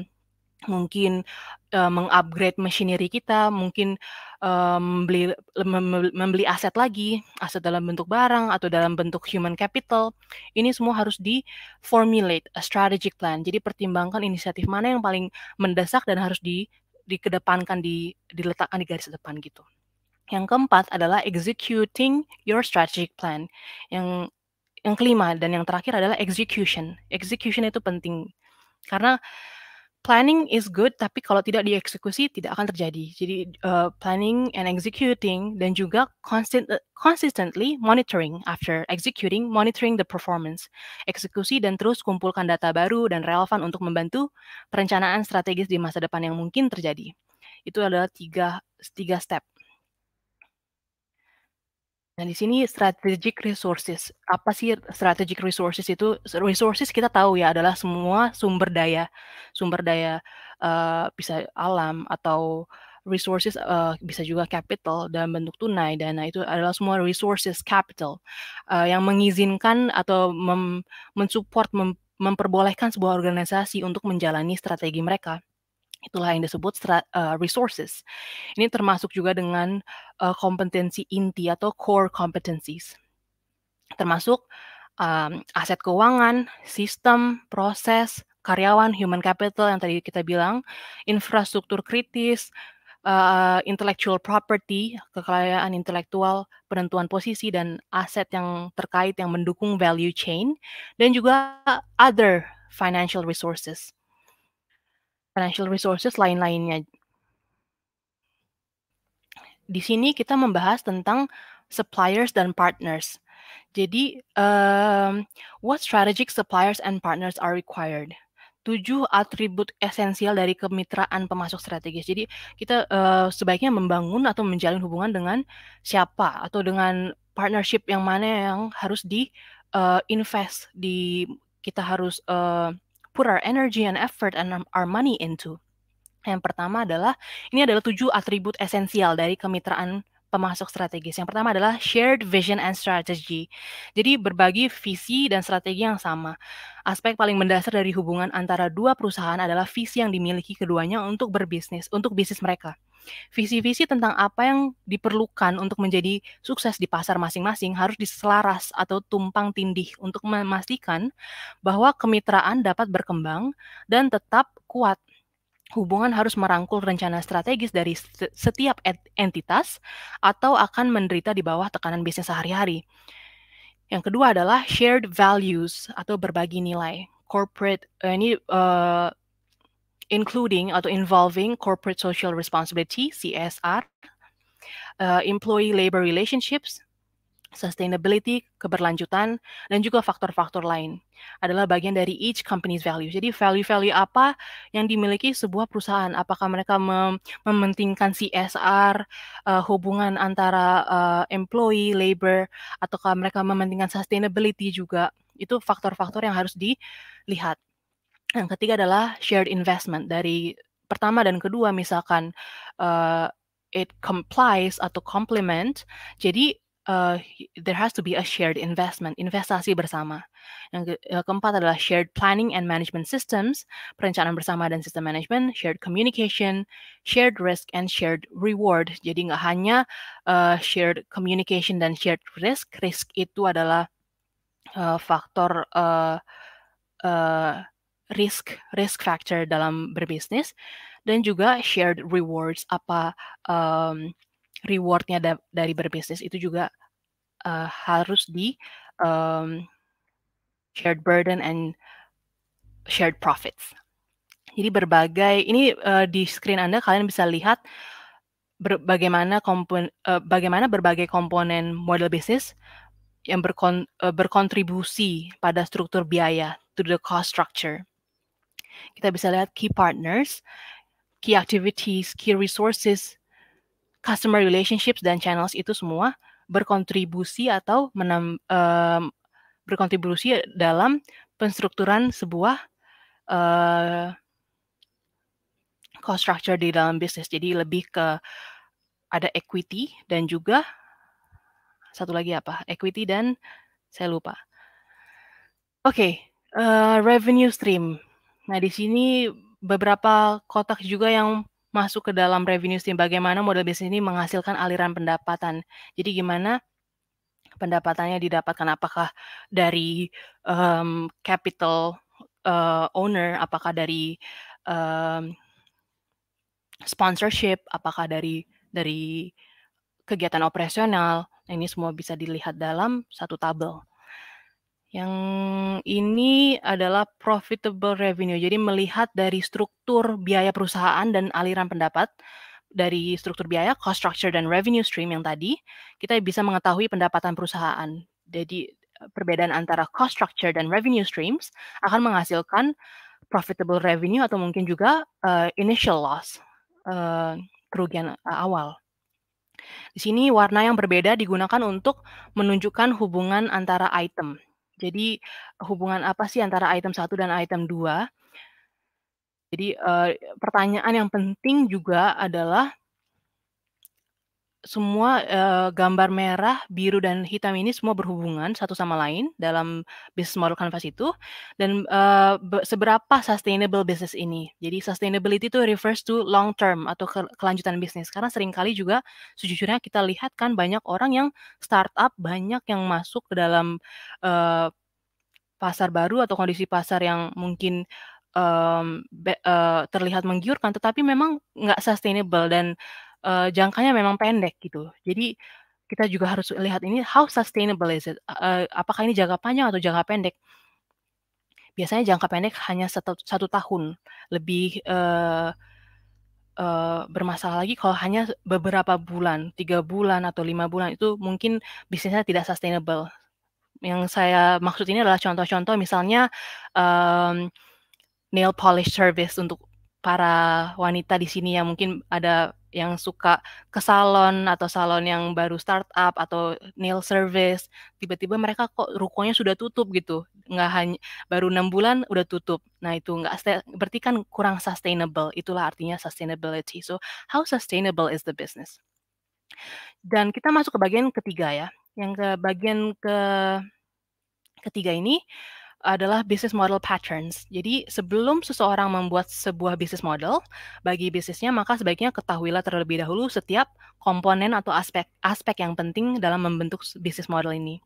mungkin uh, mengupgrade machinery kita, mungkin uh, membeli membeli aset lagi, aset dalam bentuk barang atau dalam bentuk human capital. Ini semua harus di formulate a strategic plan. Jadi pertimbangkan inisiatif mana yang paling mendesak dan harus di dikedepankan di diletakkan di garis depan gitu. Yang keempat adalah executing your strategic plan. Yang yang kelima dan yang terakhir adalah execution. Execution itu penting karena planning is good, tapi kalau tidak dieksekusi tidak akan terjadi. Jadi uh, planning and executing dan juga constant, eh, consistently monitoring after executing, monitoring the performance, eksekusi dan terus kumpulkan data baru dan relevan untuk membantu perencanaan strategis di masa depan yang mungkin terjadi. Itu adalah tiga tiga step. Nah, di sini strategic resources. Apa sih strategic resources itu? Resources kita tahu ya adalah semua sumber daya. Sumber daya uh, bisa alam atau resources uh, bisa juga capital dalam bentuk tunai. Dana nah, itu adalah semua resources capital uh, yang mengizinkan atau mensupport mem memperbolehkan sebuah organisasi untuk menjalani strategi mereka. Itulah yang disebut eh, resources. Ini termasuk juga dengan uh, kompetensi inti atau core competencies. Termasuk um, aset keuangan, sistem, proses, karyawan, human capital yang tadi kita bilang, infrastruktur kritis, uh, intellectual property, kekayaan intelektual, penentuan posisi dan aset yang terkait yang mendukung value chain dan juga other financial resources financial resources lain-lainnya. Di sini kita membahas tentang suppliers dan partners. Jadi, um, what strategic suppliers and partners are required? Tujuh atribut esensial dari kemitraan pemasok strategis. Jadi, kita uh, sebaiknya membangun atau menjalin hubungan dengan siapa atau dengan partnership yang mana yang harus di uh, invest di kita harus uh, put our energy and effort and our money into. Yang pertama adalah, ini adalah tujuh atribut esensial dari kemitraan pemasok strategis. Yang pertama adalah shared vision and strategy. Jadi berbagi visi dan strategi yang sama. Aspek paling mendasar dari hubungan antara dua perusahaan adalah visi yang dimiliki keduanya untuk berbisnis, untuk bisnis mereka. Visi-visi tentang apa yang diperlukan untuk menjadi sukses di pasar masing-masing harus diselaras atau tumpang tindih untuk memastikan bahwa kemitraan dapat berkembang dan tetap kuat hubungan harus merangkul rencana strategis dari setiap entitas atau akan menderita di bawah tekanan bisnis sehari-hari. Yang kedua adalah shared values atau berbagi nilai. Corporate eh, ini uh, including atau involving corporate social responsibility (CSR), uh, employee labor relationships, sustainability, keberlanjutan, dan juga faktor-faktor lain adalah bagian dari each company's value. Jadi value-value apa yang dimiliki sebuah perusahaan? Apakah mereka mem mementingkan CSR, uh, hubungan antara uh, employee, labor, ataukah mereka mementingkan sustainability juga? Itu faktor-faktor yang harus dilihat. Yang ketiga adalah shared investment dari pertama dan kedua misalkan uh, it complies atau complement. Jadi uh, there has to be a shared investment, investasi bersama. Yang ke eh, keempat adalah shared planning and management systems, perencanaan bersama dan sistem manajemen, shared communication, shared risk and shared reward. Jadi nggak hanya uh, shared communication dan shared risk, risk itu adalah uh, faktor uh, uh, risk risk factor dalam berbisnis dan juga shared rewards apa um, rewardnya da dari berbisnis itu juga uh, harus di um, shared burden and shared profits. Jadi berbagai ini uh, di screen Anda kalian bisa lihat ber, bagaimana kompon, uh, eh, bagaimana berbagai komponen model bisnis yang berkon, uh, berkontribusi pada struktur biaya to the cost structure. Kita bisa lihat key partners, key activities, key resources, customer relationships dan channels itu semua berkontribusi atau menem, uh, berkontribusi dalam penstrukturan sebuah uh, cost structure di dalam bisnis. Jadi lebih ke ada equity dan juga satu lagi apa? Equity dan saya lupa. Oke, okay, uh, eh, revenue stream. Nah, di sini beberapa kotak juga yang masuk ke dalam revenue stream bagaimana model bisnis ini menghasilkan aliran pendapatan. Jadi gimana pendapatannya didapatkan apakah dari um, capital uh, owner, apakah dari um, sponsorship, apakah dari dari kegiatan operasional. Nah, ini semua bisa dilihat dalam satu tabel. Yang ini adalah profitable revenue. Jadi melihat dari struktur biaya perusahaan dan aliran pendapat dari struktur biaya, cost structure dan revenue stream yang tadi, kita bisa mengetahui pendapatan perusahaan. Jadi eh, perbedaan antara cost structure dan revenue streams akan menghasilkan profitable revenue atau mungkin juga uh, initial loss, uh, kerugian uh, awal. Di sini warna yang berbeda digunakan untuk menunjukkan hubungan antara item. Jadi hubungan apa sih antara item 1 dan item 2? Jadi eh, pertanyaan yang penting juga adalah semua uh, gambar merah, biru, dan hitam ini semua berhubungan satu sama lain dalam bisnis model canvas itu dan, uh, seberapa sustainable bisnis ini. Jadi sustainability itu refers to long term atau ke kelanjutan bisnis karena seringkali juga sejujurnya kita lihat kan banyak orang yang startup, banyak yang masuk ke dalam, uh, pasar baru atau kondisi pasar yang mungkin, um, be uh, terlihat menggiurkan tetapi memang nggak sustainable dan uh, jangkanya memang pendek gitu. Jadi kita juga harus lihat ini how sustainable is it? Uh, apakah ini jangka panjang atau jangka pendek? Biasanya jangka pendek hanya satu, satu tahun lebih uh, uh, bermasalah lagi kalau hanya beberapa bulan, tiga bulan atau lima bulan itu mungkin bisnisnya tidak sustainable. Yang saya maksud ini adalah contoh-contoh misalnya um, nail polish service untuk para wanita di sini yang mungkin ada yang suka ke salon atau salon yang baru startup atau nail service tiba-tiba mereka kok rukonya sudah tutup gitu nggak hanya baru enam bulan udah tutup nah itu nggak berarti kan kurang sustainable itulah artinya sustainability so how sustainable is the business dan kita masuk ke bagian ketiga ya yang ke bagian ke ketiga ini adalah business model patterns. Jadi sebelum seseorang membuat sebuah business model bagi bisnisnya, maka sebaiknya ketahuilah terlebih dahulu setiap komponen atau aspek-aspek yang penting dalam membentuk business model ini.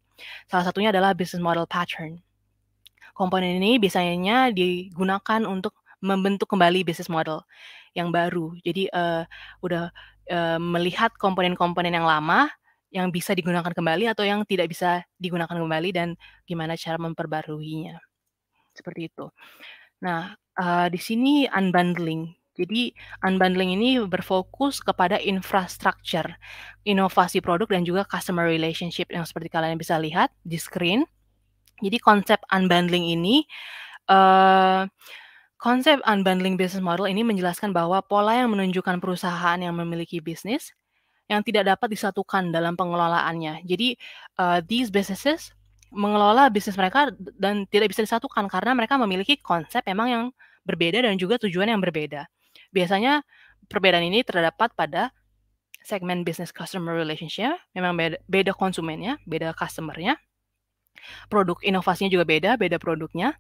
Salah satunya adalah business model pattern. Komponen ini biasanya digunakan untuk membentuk kembali business model yang baru. Jadi uh, udah uh, melihat komponen-komponen yang lama, yang bisa digunakan kembali atau yang tidak bisa digunakan kembali dan gimana cara memperbaruinya. Seperti itu. Nah, uh, di sini unbundling. Jadi unbundling ini berfokus kepada infrastruktur, inovasi produk dan juga customer relationship yang seperti kalian bisa lihat di screen. Jadi konsep unbundling ini uh, Konsep unbundling business model ini menjelaskan bahwa pola yang menunjukkan perusahaan yang memiliki bisnis yang tidak dapat disatukan dalam pengelolaannya. Jadi uh, these businesses mengelola bisnis mereka dan tidak bisa disatukan karena mereka memiliki konsep memang yang berbeda dan juga tujuan yang berbeda. Biasanya perbedaan ini terdapat pada segmen business customer relationship, memang beda, beda konsumennya, beda customernya, produk inovasinya juga beda, beda produknya,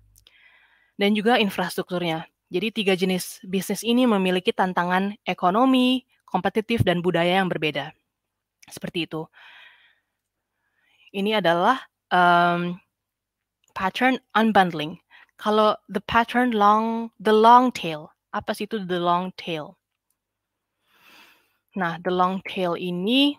dan juga infrastrukturnya. Jadi tiga jenis bisnis ini memiliki tantangan ekonomi, kompetitif, dan budaya yang berbeda. Seperti itu. Ini adalah um, pattern unbundling. Kalau the pattern long, the long tail, apa sih itu the long tail? Nah, the long tail ini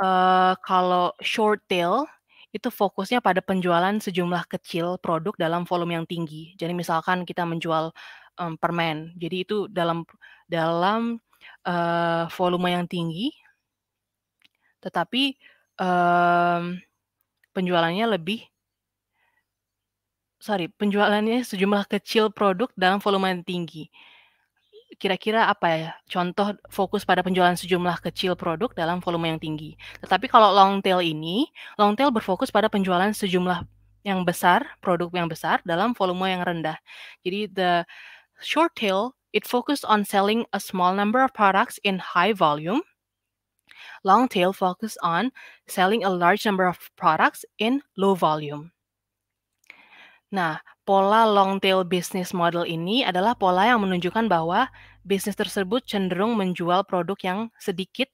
uh, kalau short tail itu fokusnya pada penjualan sejumlah kecil produk dalam volume yang tinggi. Jadi misalkan kita menjual um, permen, jadi itu dalam dalam uh, volume yang tinggi, tetapi um, penjualannya lebih sorry penjualannya sejumlah kecil produk dalam volume yang tinggi. Kira-kira apa ya? Contoh fokus pada penjualan sejumlah kecil produk dalam volume yang tinggi. Tetapi kalau long tail ini, long tail berfokus pada penjualan sejumlah yang besar, produk yang besar dalam volume yang rendah. Jadi the short tail It focused on selling a small number of products in high volume. Longtail focused on selling a large number of products in low volume. Nah, pola longtail business model ini adalah pola yang menunjukkan bahwa bisnis tersebut cenderung menjual produk yang sedikit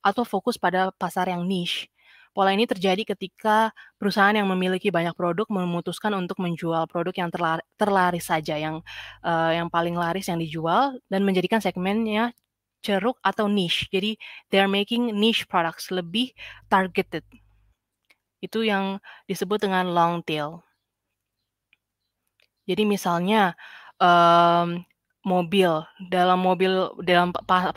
atau fokus pada pasar yang niche Pola ini terjadi ketika perusahaan yang memiliki banyak produk memutuskan untuk menjual produk yang terlaris, terlaris saja, yang uh, yang paling laris yang dijual dan menjadikan segmennya ceruk atau niche. Jadi they are making niche products lebih targeted. Itu yang disebut dengan long tail. Jadi misalnya um, mobil dalam mobil dalam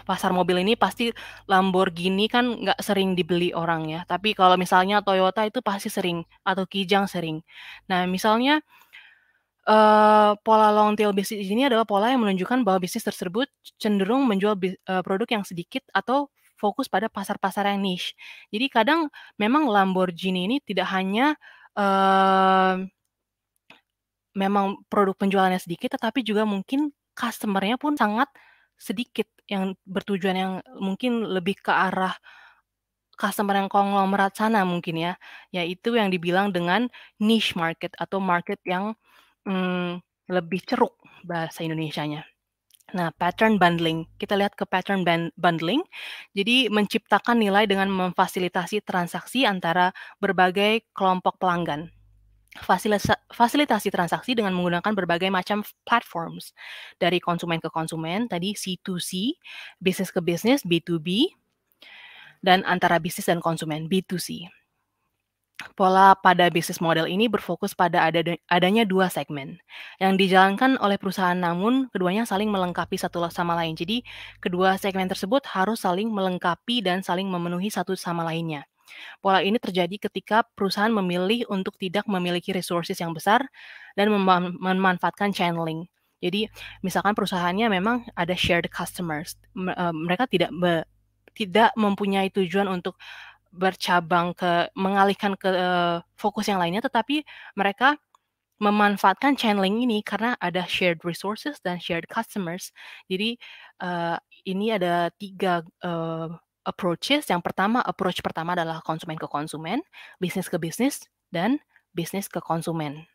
pasar mobil ini pasti Lamborghini kan nggak sering dibeli orang ya tapi kalau misalnya Toyota itu pasti sering atau Kijang sering nah misalnya uh, pola long tail bisnis ini adalah pola yang menunjukkan bahwa bisnis tersebut cenderung menjual uh, produk yang sedikit atau fokus pada pasar-pasar yang niche jadi kadang memang Lamborghini ini tidak hanya uh, memang produk penjualannya sedikit, tetapi juga mungkin Customernya pun sangat sedikit yang bertujuan yang mungkin lebih ke arah customer yang konglomerat sana mungkin ya, yaitu yang dibilang dengan niche market atau market yang hmm, lebih ceruk bahasa Indonesia-nya. Nah, pattern bundling. Kita lihat ke pattern bundling. Jadi menciptakan nilai dengan memfasilitasi transaksi antara berbagai kelompok pelanggan fasilitasi, transaksi dengan menggunakan berbagai macam platforms dari konsumen ke konsumen tadi C2C, bisnis ke bisnis B2B dan antara bisnis dan konsumen B2C. Pola pada bisnis model ini berfokus pada adanya dua segmen yang dijalankan oleh perusahaan namun keduanya saling melengkapi satu sama lain. Jadi kedua segmen tersebut harus saling melengkapi dan saling memenuhi satu sama lainnya. Pola ini terjadi ketika perusahaan memilih untuk tidak memiliki resources yang besar dan mem memanfaatkan channeling. Jadi, misalkan perusahaannya memang ada shared customers, eh, mereka tidak be, tidak mempunyai tujuan untuk bercabang ke mengalihkan ke uh, fokus yang lainnya, tetapi mereka memanfaatkan channeling ini karena ada shared resources dan shared customers. Jadi uh, ini ada tiga uh, approaches. Yang pertama, approach pertama adalah konsumen ke konsumen, bisnis ke bisnis, dan bisnis ke konsumen.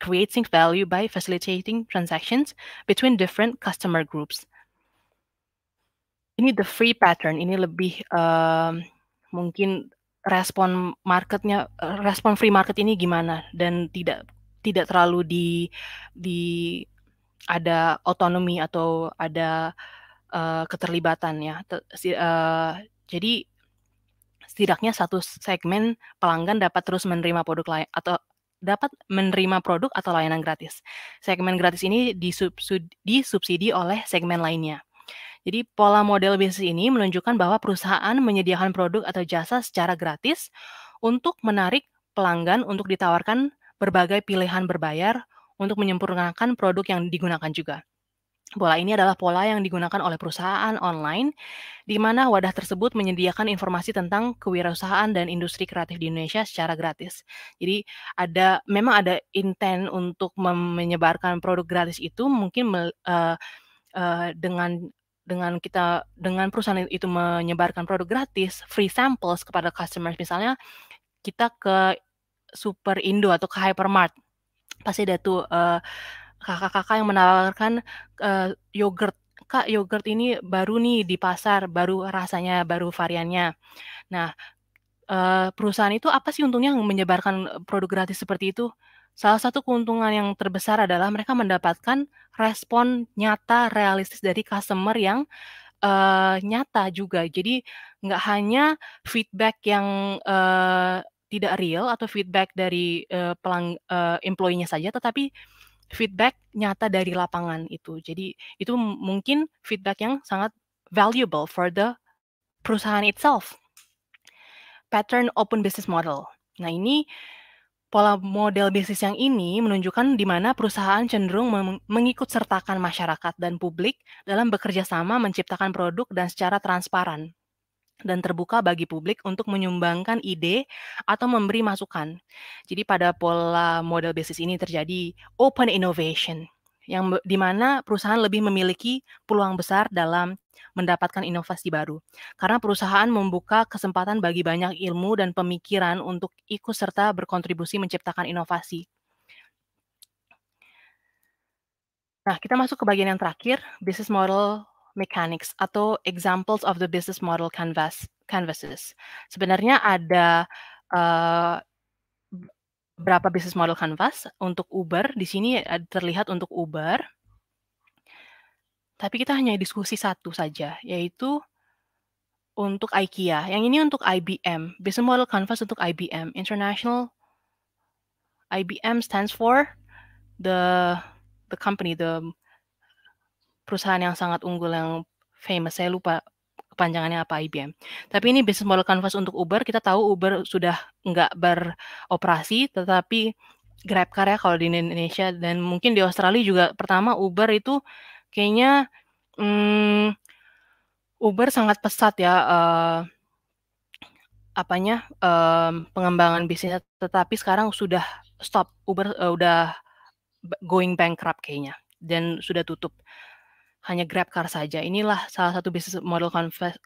Creating value by facilitating transactions between different customer groups. Ini the free pattern, ini lebih um, mungkin respon marketnya, respon free market ini gimana dan tidak tidak terlalu di di ada otonomi atau ada Eh, keterlibatan ya. uh, jadi setidaknya satu segmen pelanggan dapat terus menerima produk lain atau dapat menerima produk atau layanan gratis. Segmen gratis ini disubsidi oleh segmen lainnya. Jadi pola model bisnis ini menunjukkan bahwa perusahaan menyediakan produk atau jasa secara gratis untuk menarik pelanggan untuk ditawarkan berbagai pilihan berbayar untuk menyempurnakan produk yang digunakan juga. Pola ini adalah pola yang digunakan oleh perusahaan online, di mana wadah tersebut menyediakan informasi tentang kewirausahaan dan industri kreatif di Indonesia secara gratis. Jadi ada memang ada intent untuk menyebarkan produk gratis itu mungkin uh, uh, dengan dengan kita dengan perusahaan itu menyebarkan produk gratis, free samples kepada customers misalnya kita ke Super Indo atau ke Hypermart pasti ada tuh uh, kakak-kakak yang menawarkan uh, yogurt kak yogurt ini baru nih di pasar baru rasanya baru variannya nah uh, perusahaan itu apa sih untungnya menyebarkan produk gratis seperti itu Salah satu keuntungan yang terbesar adalah mereka mendapatkan respon nyata realistis dari customer yang uh, nyata juga. Jadi nggak hanya feedback yang uh, tidak real atau feedback dari uh, pelang uh, employee-nya saja, tetapi feedback nyata dari lapangan itu. Jadi itu mungkin feedback yang sangat valuable for the perusahaan itself. Pattern open business model. Nah ini pola model bisnis yang ini menunjukkan di mana perusahaan cenderung mengikut sertakan masyarakat dan publik dalam bekerja sama menciptakan produk dan secara transparan dan terbuka bagi publik untuk menyumbangkan ide atau memberi masukan. Jadi pada pola model bisnis ini terjadi open innovation yang di mana perusahaan lebih memiliki peluang besar dalam mendapatkan inovasi baru. Karena perusahaan membuka kesempatan bagi banyak ilmu dan pemikiran untuk ikut serta berkontribusi menciptakan inovasi. Nah, kita masuk ke bagian yang terakhir, business model mechanics atau examples of the business model canvas canvases. Sebenarnya ada uh, berapa business model canvas untuk Uber. Di sini terlihat untuk Uber. Tapi kita hanya diskusi satu saja, yaitu untuk IKEA. Yang ini untuk IBM. Business model canvas untuk IBM. International IBM stands for the the company, the perusahaan yang sangat unggul yang famous. Saya lupa kepanjangannya apa IBM. Tapi ini bisnis model canvas untuk Uber. Kita tahu Uber sudah nggak beroperasi, tetapi Grab Car ya kalau di Indonesia dan mungkin di Australia juga pertama Uber itu kayaknya hmm, Uber sangat pesat ya uh, apanya um, pengembangan bisnis. Tetapi sekarang sudah stop Uber uh, udah going bankrupt kayaknya dan sudah tutup hanya grab car saja. Inilah salah satu bisnis model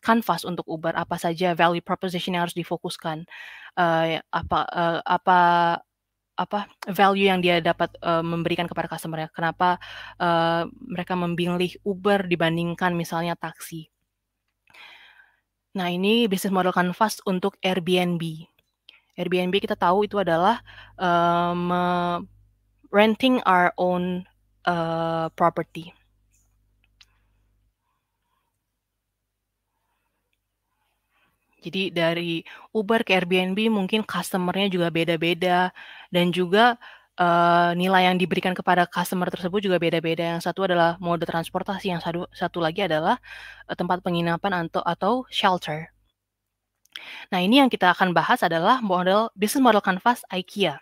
canvas untuk Uber. Apa saja value proposition yang harus difokuskan, uh, apa uh, apa apa value yang dia dapat uh, memberikan kepada customer Kenapa uh, mereka memilih Uber dibandingkan misalnya taksi? Nah, ini bisnis model canvas untuk Airbnb. Airbnb kita tahu itu adalah renting our own uh, property. Jadi dari Uber ke Airbnb mungkin customernya juga beda-beda dan juga uh, nilai yang diberikan kepada customer tersebut juga beda-beda. Yang satu adalah mode transportasi, yang satu, satu lagi adalah uh, tempat penginapan atau atau shelter. Nah, ini yang kita akan bahas adalah model bisnis model kanvas IKEA.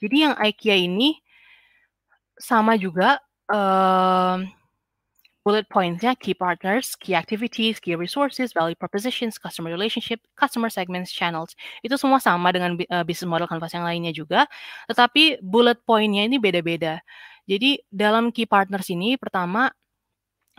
Jadi yang IKEA ini sama juga uh, bullet pointsnya key partners, key activities, key resources, value propositions, customer relationship, customer segments, channels. Itu semua sama dengan uh, business model canvas yang lainnya juga, tetapi bullet pointnya ini beda-beda. Jadi dalam key partners ini pertama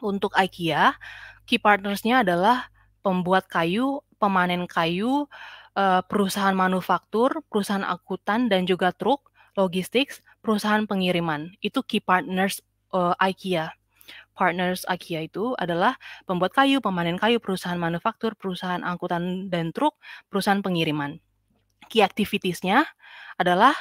untuk IKEA, key partnersnya adalah pembuat kayu, pemanen kayu, eh, perusahaan manufaktur, perusahaan akutan dan juga truk, logistik, perusahaan pengiriman. Itu key partners uh, IKEA partners IKEA itu adalah pembuat kayu, pemanen kayu, perusahaan manufaktur, perusahaan angkutan dan truk, perusahaan pengiriman. Key activities-nya adalah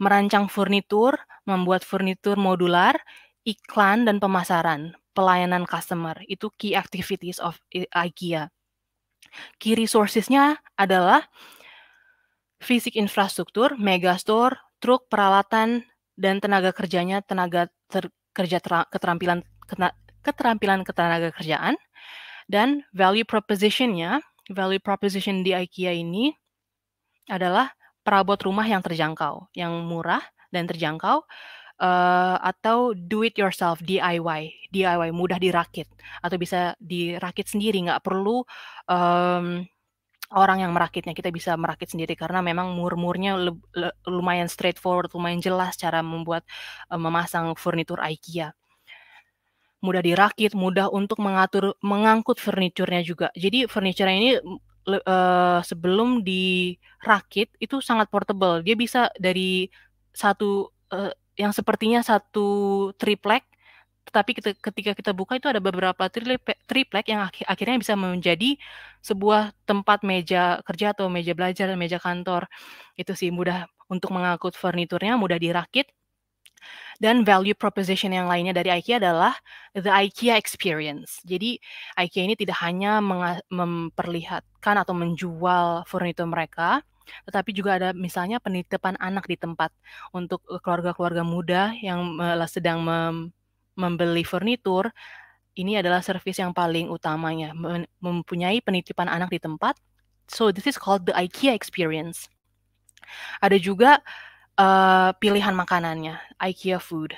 merancang furnitur, membuat furnitur modular, iklan dan pemasaran, pelayanan customer. Itu key activities of IKEA. Key resources-nya adalah fisik infrastruktur, megastore, truk, peralatan, dan tenaga kerjanya, tenaga ter kerja keterampilan keterampilan ketenaga kerjaan, dan value propositionnya value proposition di IKEA ini adalah perabot rumah yang terjangkau, yang murah dan terjangkau, uh, atau do it yourself DIY, DIY mudah dirakit atau bisa dirakit sendiri, nggak perlu um, orang yang merakitnya, kita bisa merakit sendiri karena memang mur-murnya lumayan straightforward, lumayan jelas cara membuat eh, memasang furnitur IKEA mudah dirakit, mudah untuk mengatur mengangkut furniturnya juga. Jadi furniture ini uh, sebelum dirakit itu sangat portable. Dia bisa dari satu uh, yang sepertinya satu triplek tetapi ketika kita buka itu ada beberapa triplek yang akhirnya bisa menjadi sebuah tempat meja kerja atau meja belajar dan meja kantor. Itu sih mudah untuk mengangkut furniturnya, mudah dirakit, dan value proposition yang lainnya dari IKEA adalah the IKEA experience. Jadi IKEA ini tidak hanya memperlihatkan atau menjual furnitur mereka, tetapi juga ada misalnya penitipan anak di tempat untuk e, keluarga-keluarga muda yang e, sedang mem membeli furnitur. Ini adalah service yang paling utamanya, mempunyai penitipan anak di tempat. So this is called the IKEA experience. Ada juga Eh, pilihan makanannya, IKEA food.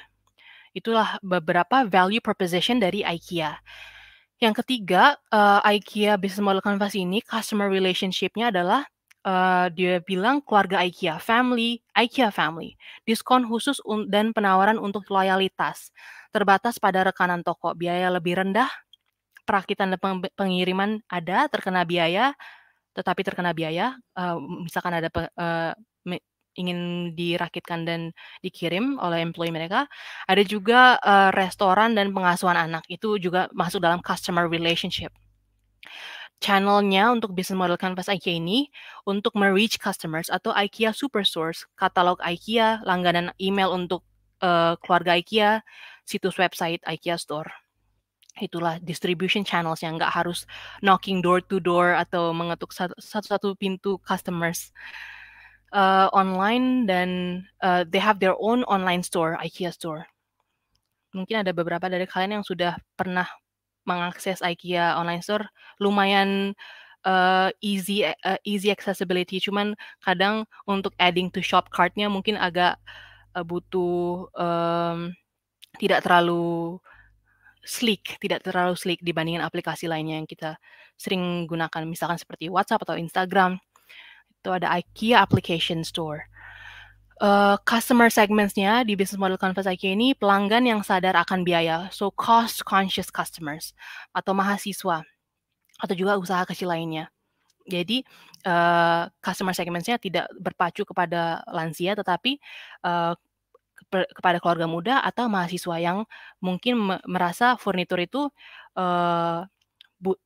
Itulah beberapa value proposition dari IKEA. Yang ketiga, uh, IKEA business model canvas ini customer relationship-nya adalah uh, dia bilang keluarga IKEA, family, IKEA family. Diskon khusus dan penawaran untuk loyalitas. Terbatas pada rekanan toko, biaya lebih rendah, perakitan dan pengiriman ada, terkena biaya, tetapi terkena biaya, uh, misalkan ada uh, ingin dirakitkan dan dikirim oleh employee mereka. Ada juga uh, restoran dan pengasuhan anak itu juga masuk dalam customer relationship. Channelnya untuk bisnis model Canvas IKEA ini untuk mereach customers atau IKEA super source, katalog IKEA, langganan email untuk uh, keluarga IKEA, situs website IKEA Store. Itulah distribution channels yang nggak harus knocking door to door atau mengetuk satu-satu pintu customers uh, online dan uh, they have their own online store, IKEA store. Mungkin ada beberapa dari kalian yang sudah pernah mengakses IKEA online store, lumayan uh, easy uh, easy accessibility. Cuman kadang untuk adding to shop cartnya mungkin agak uh, butuh um, tidak terlalu sleek, tidak terlalu sleek dibandingkan aplikasi lainnya yang kita sering gunakan, misalkan seperti WhatsApp atau Instagram itu ada IKEA Application Store. Uh, customer segmentsnya di business model Canvas IKEA ini pelanggan yang sadar akan biaya, so cost conscious customers atau mahasiswa atau juga usaha kecil lainnya. Jadi uh, customer segmentsnya tidak berpacu kepada lansia, tetapi uh, kepada keluarga muda atau mahasiswa yang mungkin merasa furnitur itu uh,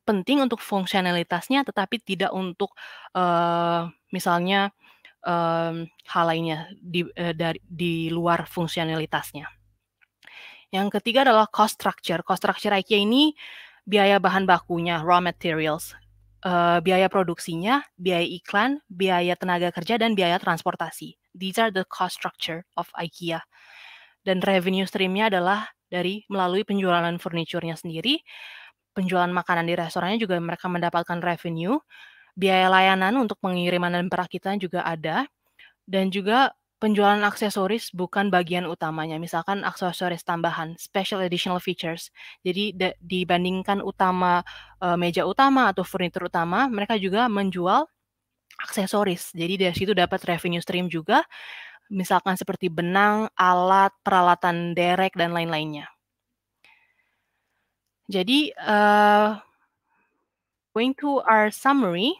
penting untuk fungsionalitasnya tetapi tidak untuk uh, misalnya um, hal lainnya di uh, dari di luar fungsionalitasnya. Yang ketiga adalah cost structure. Cost structure IKEA ini biaya bahan bakunya, raw materials, uh, biaya produksinya, biaya iklan, biaya tenaga kerja dan biaya transportasi. These are the cost structure of IKEA. Dan revenue streamnya adalah dari melalui penjualan furniturnya sendiri, penjualan makanan di restorannya juga mereka mendapatkan revenue, biaya layanan untuk pengiriman dan perakitan juga ada, dan juga penjualan aksesoris bukan bagian utamanya. Misalkan aksesoris tambahan, special additional features. Jadi dibandingkan utama e, meja utama atau furniture utama, mereka juga menjual aksesoris. Jadi dari situ dapat revenue stream juga. Misalkan seperti benang, alat, peralatan derek dan lain-lainnya. Jadi uh, going to our summary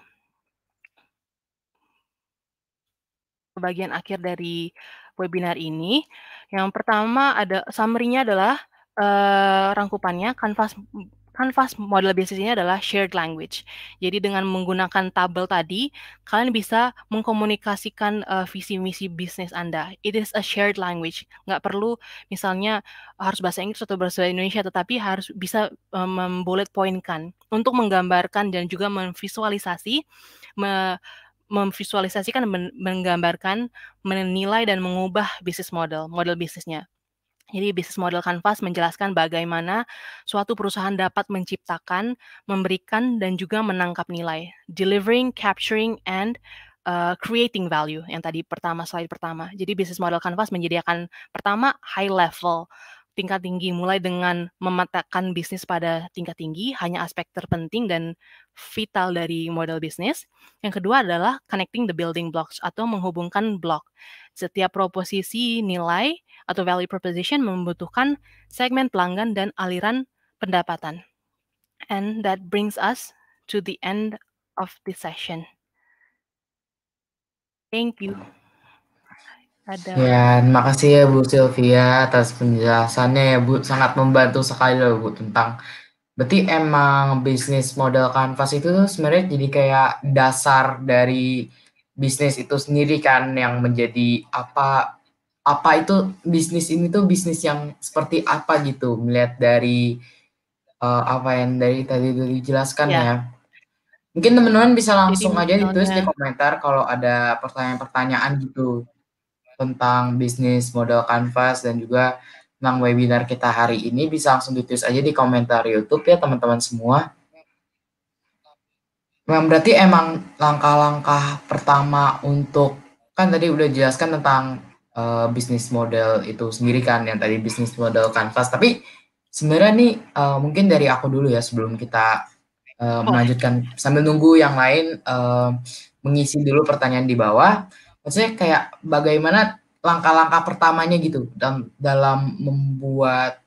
bagian akhir dari webinar ini. Yang pertama ada summary-nya adalah uh, rangkupannya kanvas Canvas model bisnisnya adalah shared language. Jadi dengan menggunakan tabel tadi, kalian bisa mengkomunikasikan uh, eh, visi misi bisnis Anda. It is a shared language. Nggak perlu misalnya harus bahasa Inggris atau bahasa Indonesia, tetapi harus bisa um, eh, membullet pointkan untuk menggambarkan dan juga memvisualisasi me memvisualisasikan, men menggambarkan, menilai dan mengubah bisnis model, model bisnisnya. Jadi bisnis model kanvas menjelaskan bagaimana suatu perusahaan dapat menciptakan, memberikan, dan juga menangkap nilai. Delivering, capturing, and uh, creating value yang tadi pertama slide pertama. Jadi bisnis model kanvas menyediakan pertama high level tingkat tinggi, mulai dengan memetakan bisnis pada tingkat tinggi, hanya aspek terpenting dan vital dari model bisnis. Yang kedua adalah connecting the building blocks atau menghubungkan blok. Setiap proposisi nilai atau value proposition membutuhkan segmen pelanggan dan aliran pendapatan. And that brings us to the end of this session. Thank you ada. Ya, makasih ya Bu Sylvia atas penjelasannya ya Bu, sangat membantu sekali loh Bu tentang Berarti emang bisnis model kanvas itu sebenarnya jadi kayak dasar dari bisnis itu sendiri kan yang menjadi apa apa itu bisnis ini tuh bisnis yang seperti apa gitu melihat dari uh, apa yang dari tadi dulu dijelaskan ya. ya. Mungkin teman-teman bisa langsung jadi, aja ditulis di komentar kalau ada pertanyaan-pertanyaan gitu tentang bisnis model kanvas dan juga tentang webinar kita hari ini bisa langsung ditulis aja di komentar YouTube ya teman-teman semua. Memang berarti emang langkah-langkah pertama untuk kan tadi udah jelaskan tentang uh, bisnis model itu sendiri kan yang tadi bisnis model kanvas tapi sebenarnya nih uh, mungkin dari aku dulu ya sebelum kita uh, melanjutkan sambil nunggu yang lain uh, mengisi dulu pertanyaan di bawah maksudnya kayak bagaimana langkah-langkah pertamanya gitu dalam membuat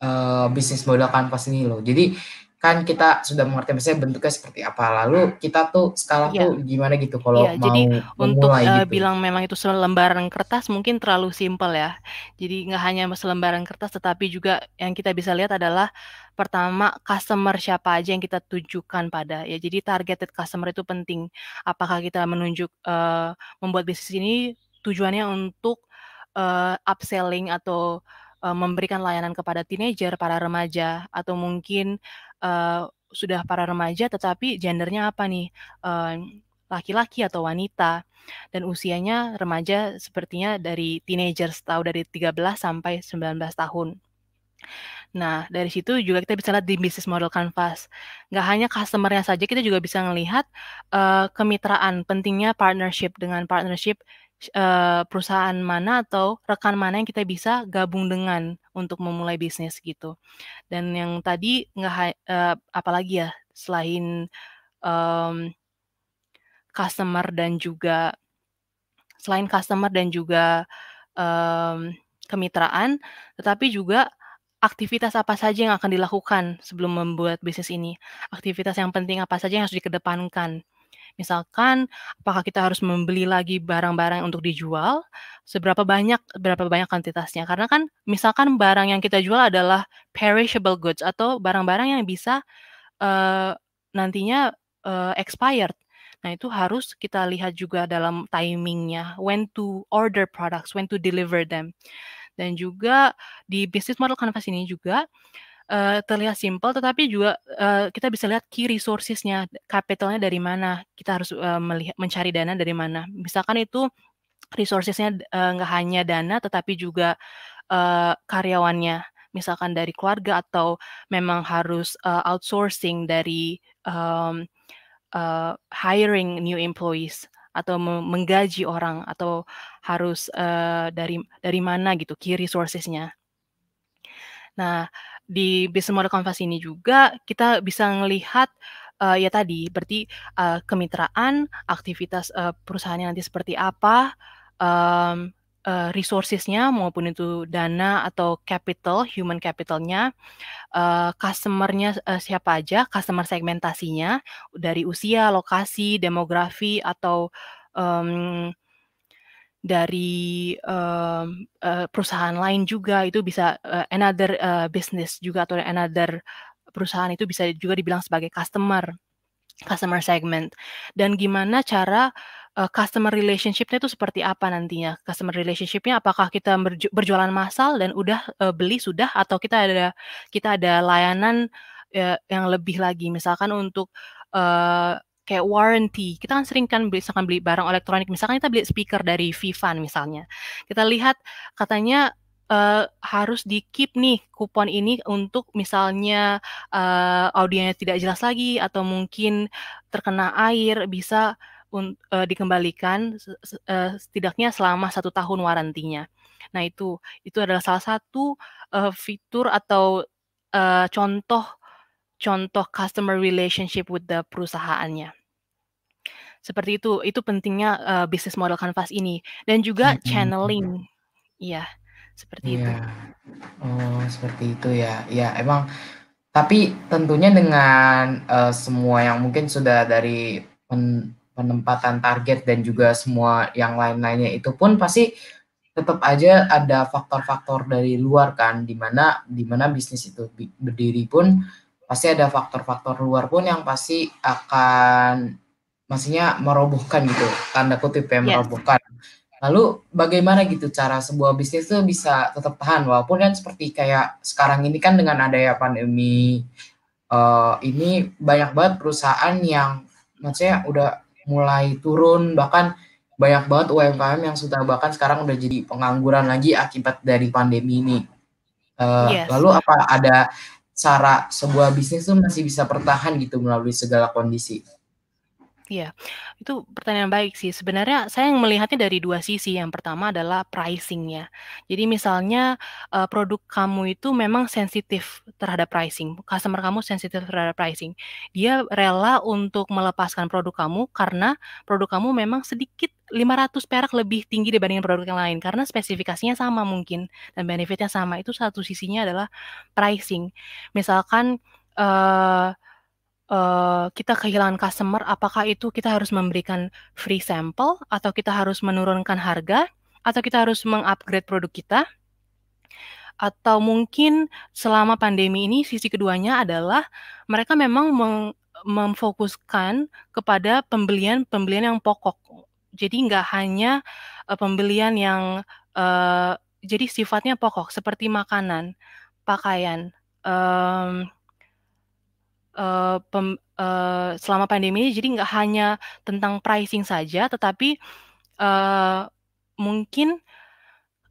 uh, bisnis modal kanvas ini loh jadi kan kita sudah mengerti misalnya bentuknya seperti apa lalu kita tuh skala ya. tuh gimana gitu kalau ya, mau jadi untuk uh, gitu. bilang memang itu selembaran kertas mungkin terlalu simpel ya jadi nggak hanya selembaran kertas tetapi juga yang kita bisa lihat adalah pertama customer siapa aja yang kita tujukan pada ya jadi targeted customer itu penting apakah kita menunjuk uh, membuat bisnis ini tujuannya untuk uh, upselling atau memberikan layanan kepada teenager, para remaja, atau mungkin Eh, sudah para remaja tetapi gendernya apa nih? laki eh, laki-laki atau wanita dan usianya remaja sepertinya dari teenager tahu dari 13 sampai 19 tahun. Nah, dari situ juga kita bisa lihat di bisnis model Canvas. Nggak hanya customernya saja, kita juga bisa melihat uh, eh, kemitraan, pentingnya partnership dengan partnership uh, perusahaan mana atau rekan mana yang kita bisa gabung dengan untuk memulai bisnis gitu. Dan yang tadi nggak uh, eh, apalagi ya selain um, customer dan juga selain customer dan juga um, kemitraan, tetapi juga aktivitas apa saja yang akan dilakukan sebelum membuat bisnis ini. Aktivitas yang penting apa saja yang harus dikedepankan. Misalkan apakah kita harus membeli lagi barang-barang untuk dijual, seberapa banyak berapa banyak kuantitasnya. Karena kan misalkan barang yang kita jual adalah perishable goods atau barang-barang yang bisa uh, nantinya uh, expired. Nah, itu harus kita lihat juga dalam timingnya, when to order products, when to deliver them. Dan juga di business model canvas ini juga Eh, terlihat simpel, tetapi juga uh, kita bisa lihat key resourcesnya, capitalnya dari mana, kita harus uh, melihat mencari dana dari mana. Misalkan itu resourcesnya nggak uh, hanya dana, tetapi juga uh, karyawannya, misalkan dari keluarga atau memang harus uh, outsourcing dari um, uh, hiring new employees atau menggaji orang atau harus uh, dari dari mana gitu key resourcesnya. Nah, di business model canvas ini juga kita bisa melihat uh, eh, ya tadi berarti uh, kemitraan aktivitas uh, perusahaannya nanti seperti apa um, uh, resourcesnya maupun itu dana atau capital human capitalnya uh, customernya uh, siapa aja customer segmentasinya dari usia lokasi demografi atau um, dari uh, uh, perusahaan lain juga itu bisa uh, another uh, business juga atau another perusahaan itu bisa juga dibilang sebagai customer customer segment dan gimana cara uh, customer relationshipnya itu seperti apa nantinya customer relationshipnya apakah kita berju berjualan massal dan udah uh, beli sudah atau kita ada kita ada layanan uh, yang lebih lagi misalkan untuk uh, kayak warranty. Kita kan sering kan beli, misalkan beli barang elektronik, misalkan kita beli speaker dari Vivan misalnya. Kita lihat katanya uh, harus di keep nih kupon ini untuk misalnya uh, audionya tidak jelas lagi atau mungkin terkena air bisa un, uh, dikembalikan uh, setidaknya selama satu tahun warantinya. Nah itu itu adalah salah satu uh, fitur atau uh, contoh contoh customer relationship with the perusahaannya. Seperti itu, itu pentingnya uh, bisnis model canvas ini dan juga channeling. Iya, seperti ya. itu. Iya. Oh, seperti itu ya. Ya, emang tapi tentunya dengan uh, semua yang mungkin sudah dari pen, penempatan target dan juga semua yang lain-lainnya itu pun pasti tetap aja ada faktor-faktor dari luar kan di mana bisnis itu berdiri pun pasti ada faktor-faktor luar pun yang pasti akan maksudnya merobohkan gitu tanda kutip ya merobohkan yes. lalu bagaimana gitu cara sebuah bisnis itu bisa tetap tahan walaupun kan seperti kayak sekarang ini kan dengan adanya pandemi uh, ini banyak banget perusahaan yang maksudnya udah mulai turun bahkan banyak banget UMKM yang sudah bahkan sekarang udah jadi pengangguran lagi akibat dari pandemi ini. Uh, yes. Lalu apa ada cara sebuah bisnis itu masih bisa bertahan gitu melalui segala kondisi. Iya, itu pertanyaan baik sih. Sebenarnya saya yang melihatnya dari dua sisi. Yang pertama adalah pricingnya. Jadi misalnya eh, produk kamu itu memang sensitif terhadap pricing. Customer kamu sensitif terhadap pricing. Dia rela untuk melepaskan produk kamu karena produk kamu memang sedikit 500 perak lebih tinggi dibandingkan produk yang lain karena spesifikasinya sama mungkin dan benefitnya sama itu satu sisinya adalah pricing misalkan uh, uh, kita kehilangan customer apakah itu kita harus memberikan free sample atau kita harus menurunkan harga atau kita harus mengupgrade produk kita atau mungkin selama pandemi ini sisi keduanya adalah mereka memang meng memfokuskan kepada pembelian-pembelian yang pokok jadi nggak hanya uh, pembelian yang uh, jadi sifatnya pokok seperti makanan, pakaian. Um, uh, pem, uh, selama pandemi jadi nggak hanya tentang pricing saja, tetapi uh, mungkin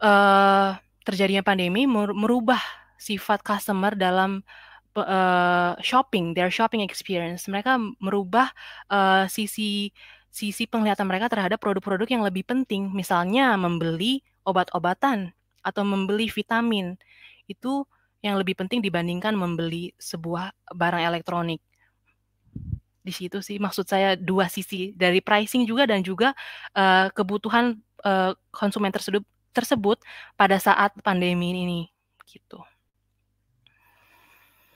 uh, terjadinya pandemi merubah sifat customer dalam uh, shopping, their shopping experience. Mereka merubah uh, sisi sisi penglihatan mereka terhadap produk-produk yang lebih penting, misalnya membeli obat-obatan atau membeli vitamin. Itu yang lebih penting dibandingkan membeli sebuah barang elektronik. Di situ sih maksud saya dua sisi dari pricing juga dan juga uh, kebutuhan uh, konsumen tersebut tersebut pada saat pandemi ini gitu.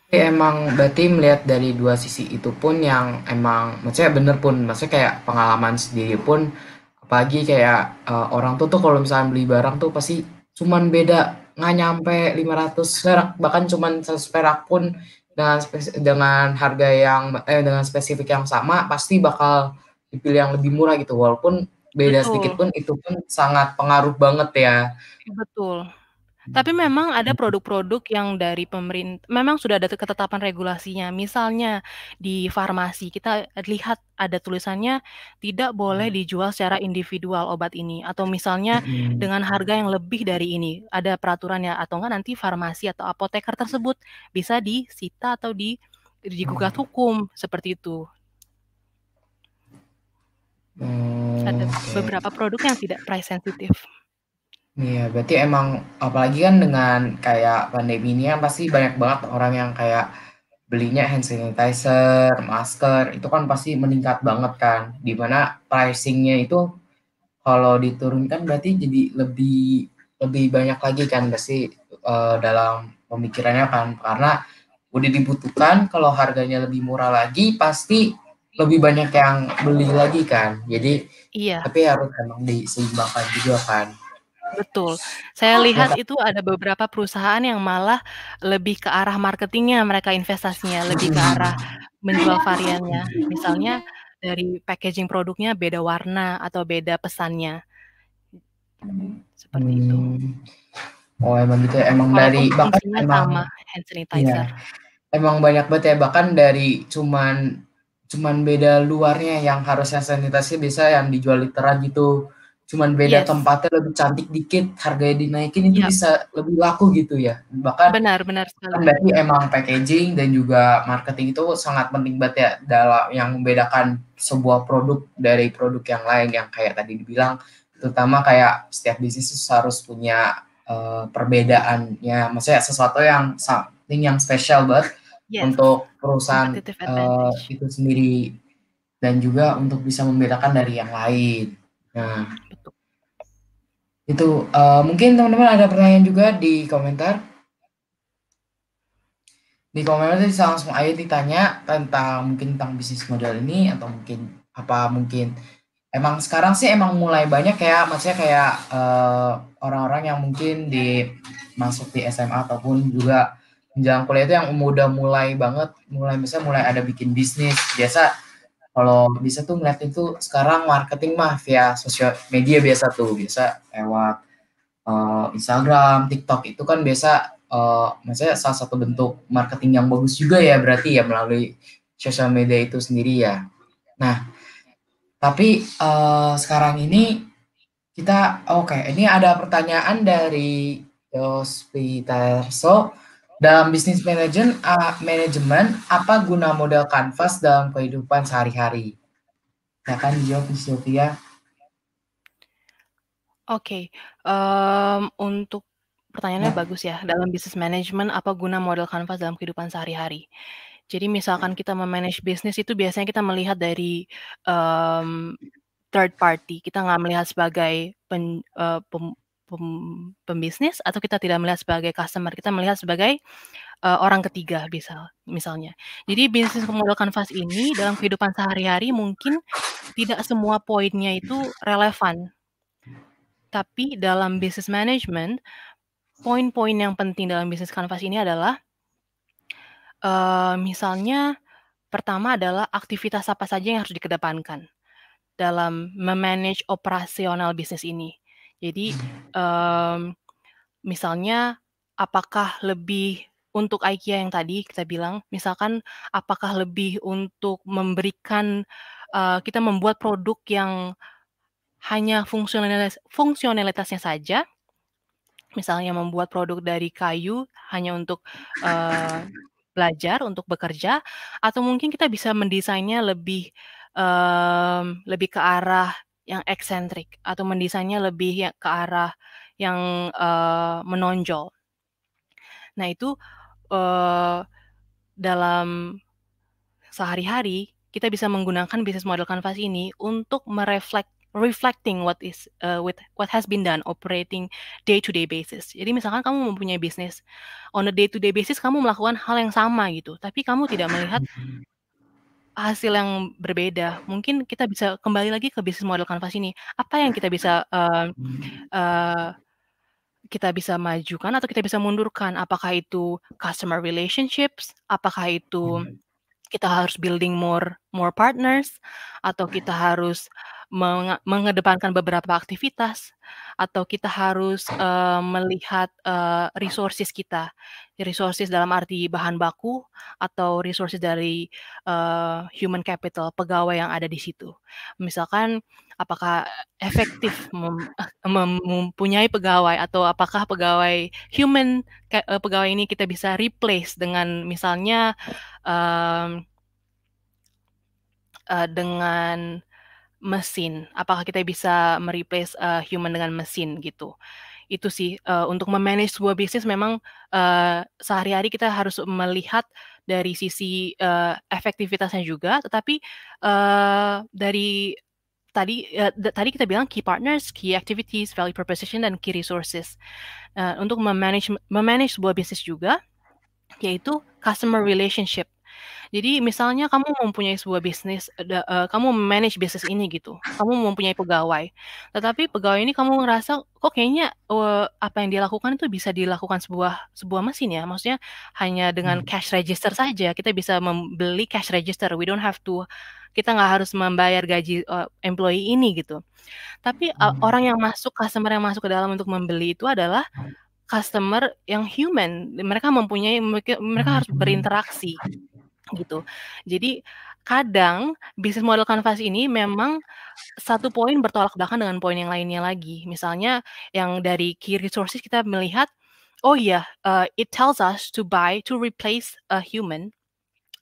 Tapi emang berarti melihat dari dua sisi itu pun yang emang maksudnya bener pun maksudnya kayak pengalaman sendiri pun apalagi kayak uh, orang tuh tuh kalau misalnya beli barang tuh pasti cuman beda nggak nyampe 500 perak bahkan cuman 100 perak pun dengan dengan harga yang eh dengan spesifik yang sama pasti bakal dipilih yang lebih murah gitu walaupun beda Betul. sedikit pun itu pun sangat pengaruh banget ya. Betul. Tapi memang ada hmm. produk-produk yang dari pemerintah, memang sudah ada ketetapan regulasinya. Misalnya di farmasi kita lihat ada tulisannya tidak boleh hmm. dijual secara individual obat ini, atau misalnya hmm. dengan harga yang lebih dari ini ada peraturannya, atau enggak nanti farmasi atau apoteker tersebut bisa disita atau di digugat hukum seperti itu. Ada beberapa produk yang tidak price sensitif. Iya, berarti emang apalagi kan dengan kayak pandemi ini yang pasti banyak banget orang yang kayak belinya hand sanitizer, masker, itu kan pasti meningkat banget kan. Dimana pricingnya itu kalau diturunkan berarti jadi lebih lebih banyak lagi kan pasti uh, eh, dalam pemikirannya kan karena udah dibutuhkan kalau harganya lebih murah lagi pasti lebih banyak yang beli lagi kan jadi iya. tapi harus emang diseimbangkan juga kan Betul. Saya lihat iya. itu ada beberapa perusahaan yang malah lebih ke arah marketingnya mereka investasinya, lebih ke arah menjual variannya. Misalnya dari packaging produknya beda warna atau beda pesannya. Seperti hmm. itu. Oh emang gitu ya, emang Walaupun dari bahkan emang, sama hand iya. sanitizer. Ya, emang banyak banget ya bahkan dari cuman cuman beda luarnya yang harusnya sanitasi bisa yang dijual literan gitu cuman beda yes. tempatnya lebih cantik dikit harganya dinaikin itu yep. bisa lebih laku gitu ya bahkan benar benar kan berarti emang packaging dan juga marketing itu sangat penting banget ya dalam yang membedakan sebuah produk dari produk yang lain yang kayak tadi dibilang terutama kayak setiap bisnis harus punya uh, perbedaannya maksudnya sesuatu yang something yang special banget yes. untuk perusahaan uh, itu sendiri dan juga untuk bisa membedakan dari yang lain nah itu uh, mungkin teman-teman ada pertanyaan juga di komentar di komentar bisa langsung aja ditanya tentang mungkin tentang bisnis modal ini atau mungkin apa mungkin emang sekarang sih emang mulai banyak kayak maksudnya kayak orang eh, orang-orang yang mungkin di masuk di SMA ataupun juga menjelang kuliah itu yang udah mulai banget mulai misalnya mulai ada bikin bisnis biasa kalau bisa tuh ngeliat itu sekarang marketing mah via sosial media biasa tuh biasa lewat uh, Instagram, TikTok itu kan biasa uh, maksudnya salah satu bentuk marketing yang bagus juga ya berarti ya melalui sosial media itu sendiri ya. Nah, tapi uh, sekarang ini kita oke okay, ini ada pertanyaan dari Yospi Terso dalam bisnis manajemen, manajemen apa guna model kanvas dalam kehidupan sehari-hari? Ya dijawab kan, Miss Sylvia. Oke, okay. um, untuk pertanyaannya nah. bagus ya. Dalam bisnis manajemen, apa guna model kanvas dalam kehidupan sehari-hari? Jadi misalkan ya. kita memanage bisnis itu biasanya kita melihat dari um, third party. Kita nggak melihat sebagai pen, uh, pem, pem, pembisnis atau kita tidak melihat sebagai customer, kita melihat sebagai uh, orang ketiga bisa misalnya. Jadi bisnis model kanvas ini dalam kehidupan sehari-hari mungkin tidak semua poinnya itu relevan. Tapi dalam business management, poin-poin yang penting dalam bisnis kanvas ini adalah uh, misalnya pertama adalah aktivitas apa saja yang harus dikedepankan dalam memanage operasional bisnis ini. Jadi um, misalnya apakah lebih untuk IKEA yang tadi kita bilang, misalkan apakah lebih untuk memberikan uh, kita membuat produk yang hanya fungsionalitas fungsionalitasnya saja, misalnya membuat produk dari kayu hanya untuk uh, belajar, untuk bekerja, atau mungkin kita bisa mendesainnya lebih um, lebih ke arah yang eksentrik atau mendesainnya lebih yang ke arah yang uh, menonjol. Nah itu uh, dalam sehari-hari kita bisa menggunakan bisnis model kanvas ini untuk mereflek reflecting what is uh, with what has been done operating day to day basis. Jadi misalkan kamu mempunyai bisnis on a day to day basis kamu melakukan hal yang sama gitu, tapi kamu tidak melihat hmm hasil yang berbeda. Mungkin kita bisa kembali lagi ke bisnis model kanvas ini. Apa yang kita bisa uh, uh, kita bisa majukan atau kita bisa mundurkan? Apakah itu customer relationships? Apakah itu hmm. kita harus building more more partners atau kita harus mengedepankan beberapa aktivitas atau kita harus uh, melihat uh, resources kita, resources dalam arti bahan baku atau resources dari uh, human capital pegawai yang ada di situ. Misalkan apakah efektif mem mempunyai pegawai atau apakah pegawai human pegawai ini kita bisa replace dengan misalnya uh, dengan mesin. Apakah kita bisa mereplace uh, human dengan mesin gitu? Itu sih uh, untuk memanage sebuah bisnis memang uh, sehari-hari kita harus melihat dari sisi uh, efektivitasnya juga, tetapi uh, dari tadi uh, tadi kita bilang key partners, key activities, value proposition dan key resources. Uh, untuk memanage memanage sebuah bisnis juga yaitu customer relationship. Jadi misalnya kamu mempunyai sebuah bisnis, uh, uh, kamu manage bisnis ini gitu, kamu mempunyai pegawai, tetapi pegawai ini kamu ngerasa kok kayaknya uh, apa yang dilakukan itu bisa dilakukan sebuah sebuah mesin ya, maksudnya hanya dengan hmm. cash register saja kita bisa membeli cash register, we don't have to kita nggak harus membayar gaji uh, employee ini gitu. Tapi uh, orang yang masuk customer yang masuk ke dalam untuk membeli itu adalah customer yang human. Mereka mempunyai mereka harus berinteraksi gitu. Jadi kadang bisnis model kanvas ini memang satu poin bertolak belakang dengan poin yang lainnya lagi. Misalnya yang dari key resources kita melihat, oh iya, uh, it tells us to buy to replace a human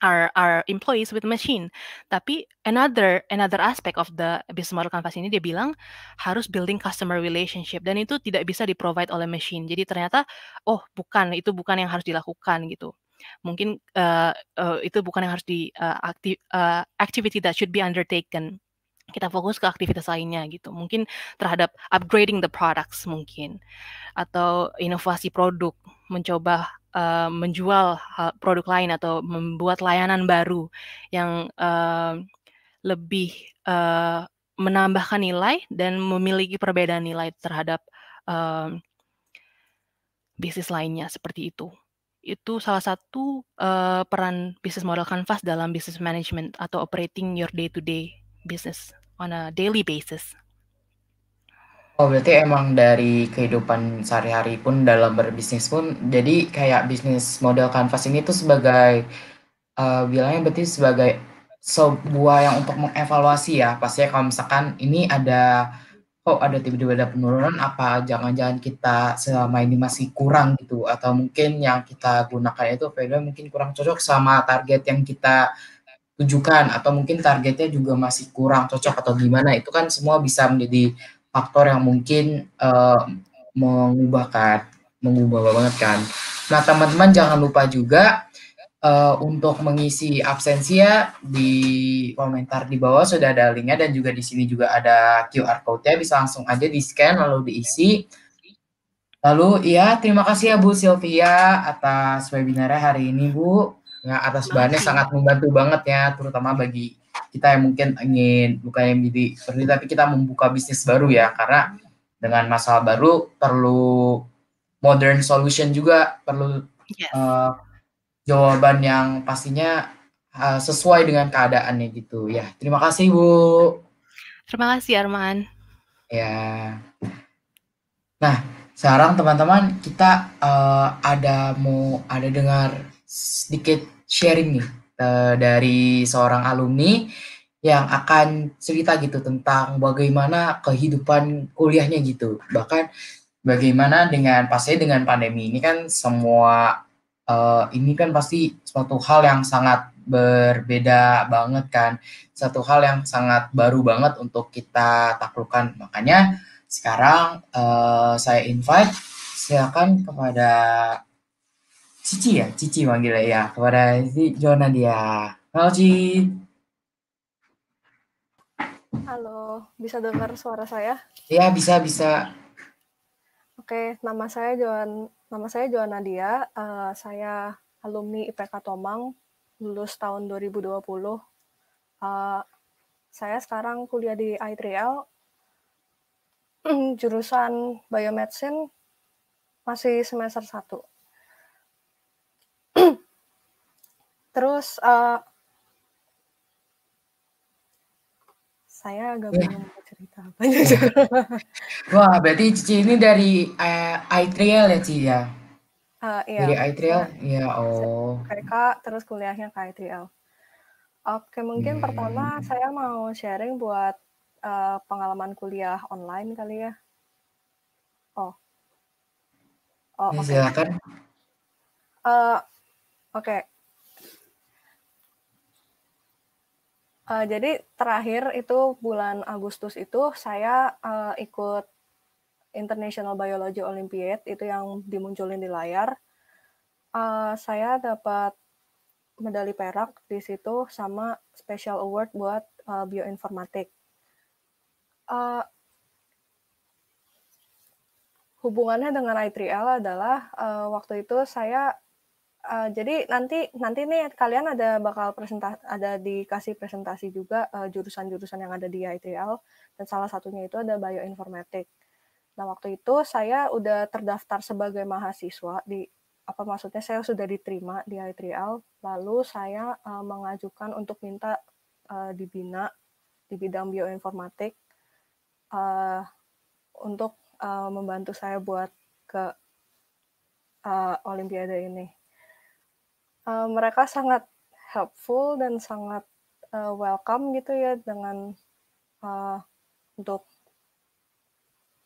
our our employees with machine. Tapi another another aspect of the business model canvas ini dia bilang harus building customer relationship dan itu tidak bisa di provide oleh machine. Jadi ternyata oh bukan itu bukan yang harus dilakukan gitu mungkin uh, uh, itu bukan yang harus di uh, eh, aktif, uh, activity that should be undertaken kita fokus ke aktivitas lainnya gitu mungkin terhadap upgrading the products mungkin atau inovasi produk mencoba uh, menjual produk lain atau membuat layanan baru yang uh, lebih uh, menambahkan nilai dan memiliki perbedaan nilai terhadap uh, bisnis lainnya seperti itu itu salah satu uh, peran bisnis model canvas dalam business management atau operating your day to day business on a daily basis. Oh berarti emang dari kehidupan sehari-hari pun dalam berbisnis pun jadi kayak bisnis model canvas ini tuh sebagai uh, bilangnya berarti sebagai sebuah yang untuk mengevaluasi ya pastinya kalau misalkan ini ada kok oh, ada tiba-tiba ada penurunan apa jangan-jangan kita selama ini masih kurang gitu atau mungkin yang kita gunakan itu value mungkin kurang cocok sama target yang kita tujukan atau mungkin targetnya juga masih kurang cocok atau gimana itu kan semua bisa menjadi faktor yang mungkin uh, mengubahkan mengubah banget kan nah teman-teman jangan lupa juga Eh, untuk mengisi absensi ya di komentar di bawah sudah ada linknya dan juga di sini juga ada QR code ya bisa langsung aja di scan lalu diisi. Lalu ya terima kasih ya Bu Sylvia atas webinarnya hari ini Bu. Ya atas bahannya sangat membantu banget ya terutama bagi kita yang mungkin ingin buka yang jadi seperti tapi kita membuka bisnis baru ya karena dengan masalah baru perlu modern solution juga perlu yes. uh, jawaban yang pastinya uh, sesuai dengan keadaannya gitu ya. Terima kasih Bu. Terima kasih Arman. Ya. Nah, sekarang teman-teman kita uh, ada mau ada dengar sedikit sharing nih uh, dari seorang alumni yang akan cerita gitu tentang bagaimana kehidupan kuliahnya gitu. Bahkan bagaimana dengan pastinya dengan pandemi ini kan semua uh, ini kan pasti suatu hal yang sangat berbeda banget kan satu hal yang sangat baru banget untuk kita taklukan makanya sekarang uh, saya invite silakan kepada Cici ya Cici manggilnya ya kepada si Jona dia halo Cici halo bisa dengar suara saya iya bisa bisa oke nama saya Joan Nama saya Joana Dia, uh, saya alumni IPK Tomang, lulus tahun 2020. Uh, eh, saya sekarang kuliah di I3L, jurusan biomedicine, masih semester 1. Terus uh, saya agak yeah. banyak cerita apa. Wah, berarti Cici ini dari uh, ya, Cici ya? Uh, iya. Dari ya Iya, oh. Mereka terus kuliahnya ke iTrial. Oke, mungkin yeah. Iya, pertama iya. saya mau sharing buat uh, pengalaman kuliah online kali ya. Oh. Oh, ya, okay. Uh, Oke, okay. Uh, jadi terakhir itu bulan Agustus itu saya uh, ikut International Biology Olympiad itu yang dimunculin di layar. Uh, saya dapat medali perak di situ sama special award buat uh, bioinformatik. Uh, hubungannya dengan I3L adalah uh, waktu itu saya Uh, jadi nanti nanti nih kalian ada bakal presentasi ada dikasih presentasi juga eh, jurusan-jurusan uh, yang ada di ITL dan salah satunya itu ada bioinformatik. Nah waktu itu saya udah terdaftar sebagai mahasiswa di apa maksudnya saya sudah diterima di ITL lalu saya uh, mengajukan untuk minta uh, dibina di bidang bioinformatik uh, untuk uh, membantu saya buat ke uh, Olimpiade ini uh, mereka sangat helpful dan sangat uh, welcome gitu ya dengan uh, untuk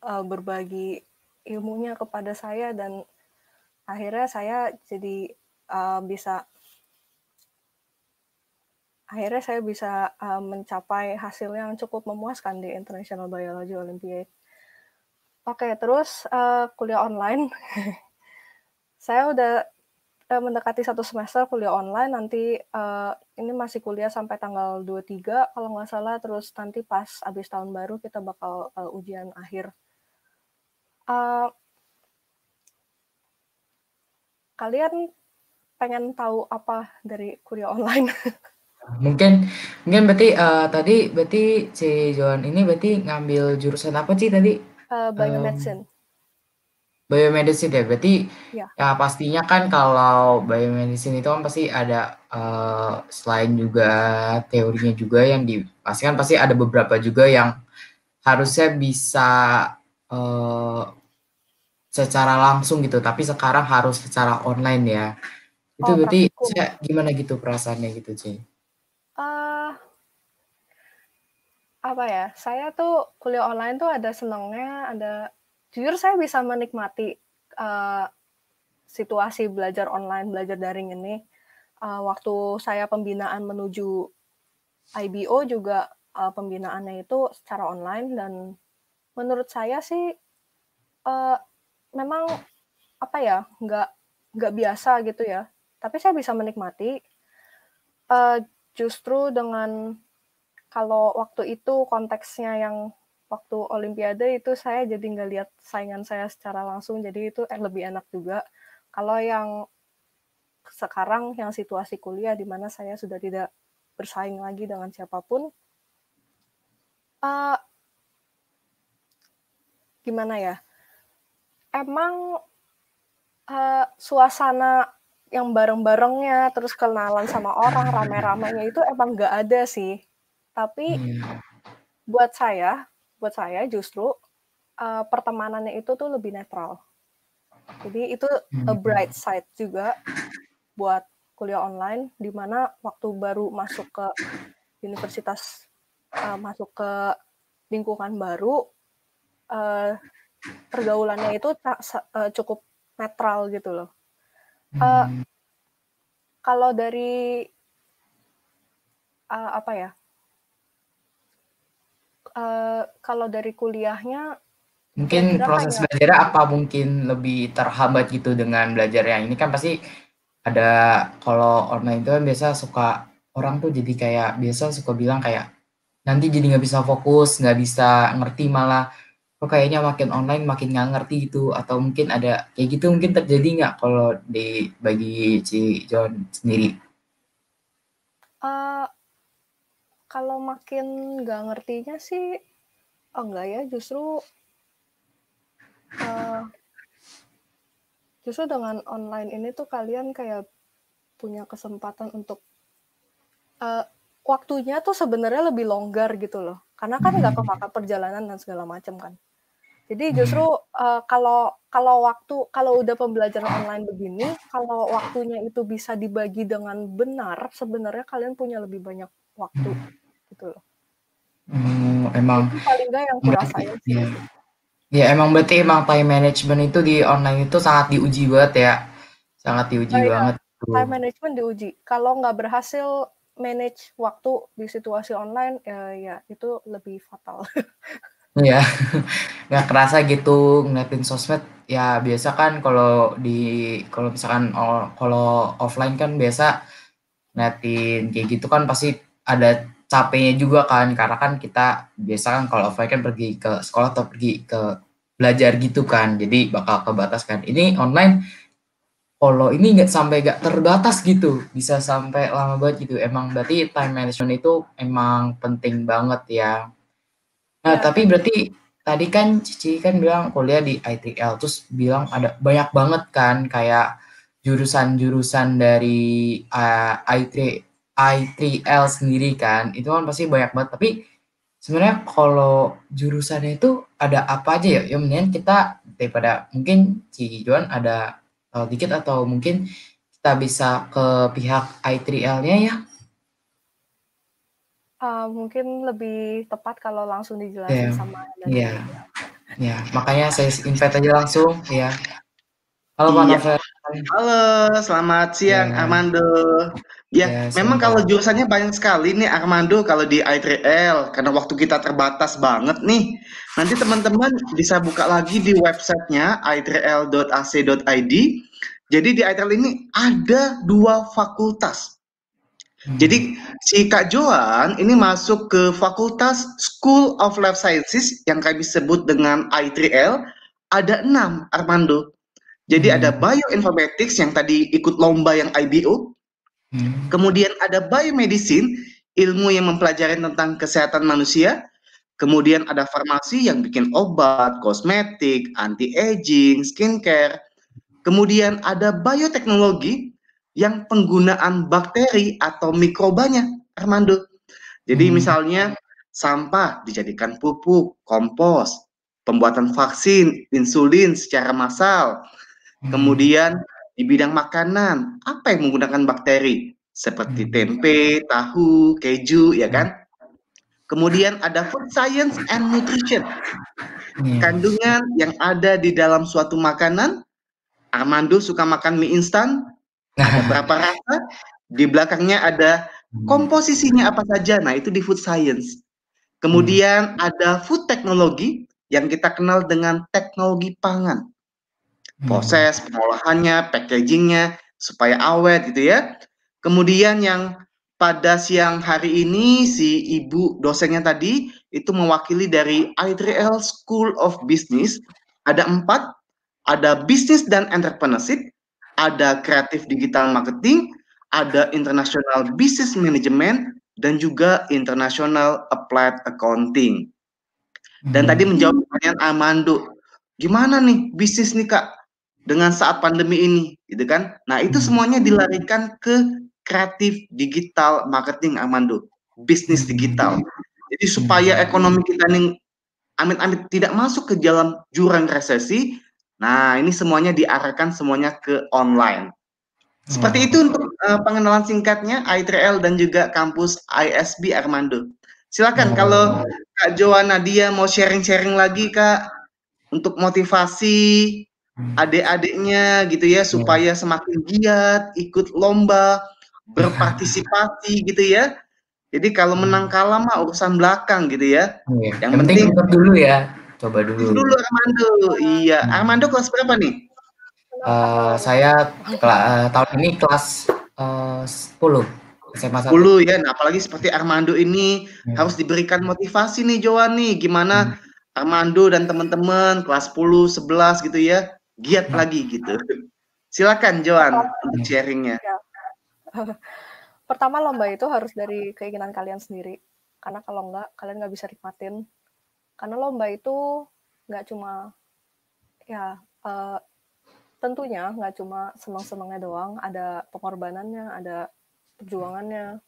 uh, berbagi ilmunya kepada saya dan akhirnya saya jadi uh, bisa akhirnya saya bisa uh, mencapai hasil yang cukup memuaskan di International Biology Olympiad. Oke, terus uh, kuliah online. saya udah eh, mendekati satu semester kuliah online nanti eh, ini masih kuliah sampai tanggal 23 kalau nggak salah terus nanti pas habis tahun baru kita bakal eh, ujian akhir. Uh, kalian pengen tahu apa dari kuliah online? mungkin mungkin berarti uh, tadi berarti si Johan ini berarti ngambil jurusan apa sih tadi? Uh, eh, biomedicine. Um, Biomedicine ya, berarti ya. ya pastinya kan kalau biomedicine itu kan pasti ada uh, selain juga teorinya juga yang dipastikan pasti ada beberapa juga yang harusnya bisa uh, secara langsung gitu, tapi sekarang harus secara online ya. Itu oh, berarti saya, gimana gitu perasaannya gitu, sih eh, Uh, apa ya, saya tuh kuliah online tuh ada senangnya, ada jujur saya bisa menikmati uh, situasi belajar online belajar daring ini uh, waktu saya pembinaan menuju IBO juga uh, pembinaannya itu secara online dan menurut saya sih uh, memang apa ya nggak nggak biasa gitu ya tapi saya bisa menikmati uh, justru dengan kalau waktu itu konteksnya yang waktu Olimpiade itu saya jadi nggak lihat saingan saya secara langsung jadi itu e, lebih enak juga kalau yang sekarang yang situasi kuliah di mana saya sudah tidak bersaing lagi dengan siapapun uh, gimana ya emang uh, suasana yang bareng-barengnya terus kenalan sama orang rame-ramenya itu emang nggak ada sih tapi iya. buat saya buat saya justru uh, pertemanannya itu tuh lebih netral. Jadi itu a hmm. bright side juga buat kuliah online di mana waktu baru masuk ke universitas uh, masuk ke lingkungan baru uh, pergaulannya itu tak, uh, cukup netral gitu loh. Uh, kalau dari uh, apa ya? Eh, kalau dari kuliahnya mungkin proses ya? belajarnya apa mungkin lebih terhambat gitu dengan belajar yang ini kan pasti ada kalau online itu kan biasa suka orang tuh jadi kayak biasa suka bilang kayak nanti jadi nggak bisa fokus nggak bisa ngerti malah kok kayaknya makin online makin nggak ngerti gitu atau mungkin ada kayak gitu mungkin terjadi nggak kalau di bagi si John sendiri? Uh, kalau makin nggak ngertinya sih oh enggak ya justru uh, justru dengan online ini tuh kalian kayak punya kesempatan untuk uh, waktunya tuh sebenarnya lebih longgar gitu loh karena kan nggak hmm. kepakar perjalanan dan segala macam kan jadi hmm. justru uh, kalau kalau waktu kalau udah pembelajaran online begini, kalau waktunya itu bisa dibagi dengan benar, sebenarnya kalian punya lebih banyak waktu gitu loh. Hmm, emang paling gak yang kurasain sih. Ya. ya emang berarti emang time management itu di online itu sangat diuji banget ya, sangat diuji oh, iya, banget. Ya. Time management diuji. Kalau nggak berhasil manage waktu di situasi online, ya, ya itu lebih fatal. Iya, nggak kerasa gitu ngeliatin sosmed. Ya biasa kan kalau di kalau misalkan kalau offline kan biasa ngeliatin kayak gitu kan pasti ada capeknya juga kan karena kan kita biasa kan kalau offline kan pergi ke sekolah atau pergi ke belajar gitu kan jadi bakal kebatas kan ini online kalau ini nggak sampai nggak terbatas gitu bisa sampai lama banget gitu emang berarti time management itu emang penting banget ya nah iya. tapi berarti tadi kan Cici kan bilang kuliah di ITL terus bilang ada banyak banget kan kayak jurusan-jurusan dari uh, eh, IT I3L sendiri kan itu kan pasti banyak banget tapi sebenarnya kalau jurusannya itu ada apa aja ya yang mendingan kita daripada mungkin si Juan ada tahu eh, dikit atau mungkin kita bisa ke pihak I3L-nya ya uh, mungkin lebih tepat kalau langsung dijelasin yeah. sama Iya, yeah. yeah. makanya saya invite aja langsung ya. Halo Pak iya. Halo, selamat siang yeah. Amando. Ya, ya memang kalau jurusannya banyak sekali nih Armando kalau di I3L karena waktu kita terbatas banget nih. Nanti teman-teman bisa buka lagi di websitenya i3l.ac.id. Jadi di I3L ini ada dua fakultas. Hmm. Jadi si Kak Joan ini masuk ke Fakultas School of Life Sciences yang kami sebut dengan I3L ada enam Armando. Jadi hmm. ada Bioinformatics yang tadi ikut lomba yang IBO, Hmm. Kemudian ada biomedicine, ilmu yang mempelajari tentang kesehatan manusia. Kemudian ada farmasi yang bikin obat, kosmetik, anti-aging, skincare. Kemudian ada bioteknologi yang penggunaan bakteri atau mikrobanya, Armando. Jadi hmm. misalnya sampah dijadikan pupuk, kompos, pembuatan vaksin, insulin secara massal. Hmm. Kemudian di bidang makanan, apa yang menggunakan bakteri? Seperti hmm. tempe, tahu, keju, ya kan? Kemudian ada food science and nutrition. Iya. Kandungan yang ada di dalam suatu makanan. Armando suka makan mie instan. berapa rasa? Di belakangnya ada hmm. komposisinya apa saja. Nah, itu di food science. Kemudian hmm. ada food technology yang kita kenal dengan teknologi pangan. Hmm. proses pengolahannya, packagingnya supaya awet gitu ya. Kemudian yang pada siang hari ini si ibu dosennya tadi itu mewakili dari I3L School of Business. Ada empat, ada bisnis dan entrepreneurship, ada kreatif digital marketing, ada international business management, dan juga international applied accounting. Dan hmm. tadi menjawab pertanyaan Amando, gimana nih bisnis nih kak? dengan saat pandemi ini, gitu kan? Nah, itu hmm. semuanya dilarikan ke kreatif digital marketing Armando, bisnis hmm. digital. Jadi supaya hmm. ekonomi kita ini amit-amit tidak masuk ke dalam jurang resesi, nah ini semuanya diarahkan semuanya ke online. Seperti itu untuk uh, pengenalan singkatnya I3L dan juga kampus ISB Armando. Silakan kalau Kak Joana dia mau sharing-sharing lagi Kak untuk motivasi Hmm. adik-adiknya gitu ya hmm. supaya semakin giat ikut lomba berpartisipasi gitu ya jadi kalau hmm. menang kalah mah urusan belakang gitu ya iya. yang, penting, penting dulu ya coba dulu dulu Armando iya hmm. Armando kelas berapa nih uh, saya kela eh, tahun ini kelas uh, 10 SMA 10 ya. Nah, apalagi seperti Armando ini hmm. harus diberikan motivasi nih Joani gimana hmm. Armando dan teman-teman kelas 10, 11 gitu ya giat hmm. lagi gitu. Silakan Joan untuk sharingnya. Iya. Pertama lomba itu harus dari keinginan kalian sendiri. Karena kalau nggak kalian nggak bisa nikmatin. Karena lomba itu nggak cuma, ya uh, tentunya nggak cuma semang-semangnya doang. Ada pengorbanannya, ada perjuangannya.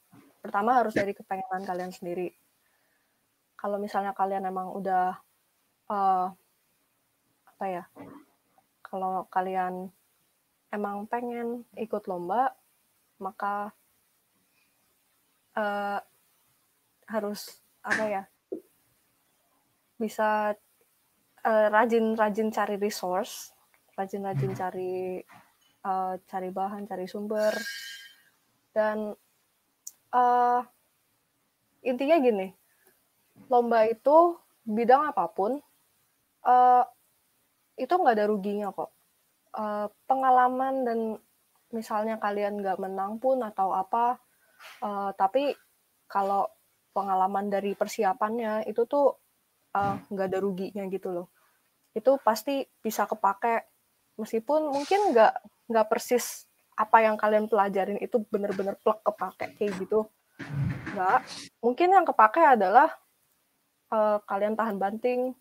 Pertama harus dari kepengenan kalian sendiri. Kalau misalnya kalian emang udah, uh, apa ya, kalau kalian emang pengen ikut lomba, maka uh, harus apa ya bisa eh, rajin-rajin uh, cari resource, rajin-rajin hmm. cari uh, cari bahan, cari sumber, dan uh, intinya gini, lomba itu bidang apapun uh, itu nggak ada ruginya kok. Uh, pengalaman dan misalnya kalian nggak menang pun atau apa, uh, tapi kalau pengalaman dari persiapannya itu tuh eh, nggak ada ruginya gitu loh. Itu pasti bisa kepake meskipun mungkin nggak nggak persis apa yang kalian pelajarin itu bener-bener plek kepake kayak gitu. Nggak. Mungkin yang kepake adalah uh, kalian tahan banting,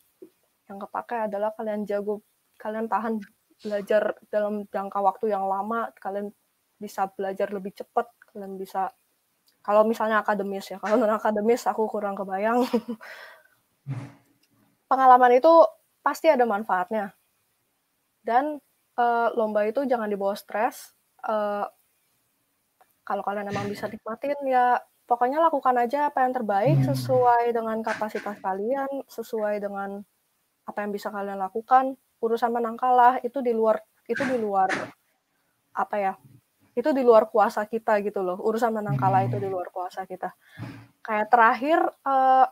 yang kepake adalah kalian jago kalian tahan belajar dalam jangka waktu yang lama, kalian bisa belajar lebih cepat, kalian bisa kalau misalnya akademis ya, kalau non akademis aku kurang kebayang. Pengalaman itu pasti ada manfaatnya. Dan uh, lomba itu jangan dibawa stres. Uh, kalau kalian emang bisa nikmatin ya pokoknya lakukan aja apa yang terbaik hmm. sesuai dengan kapasitas kalian, sesuai dengan apa yang bisa kalian lakukan urusan menang kalah itu di luar itu di luar apa ya itu di luar kuasa kita gitu loh urusan menang kalah itu di luar kuasa kita kayak terakhir eh,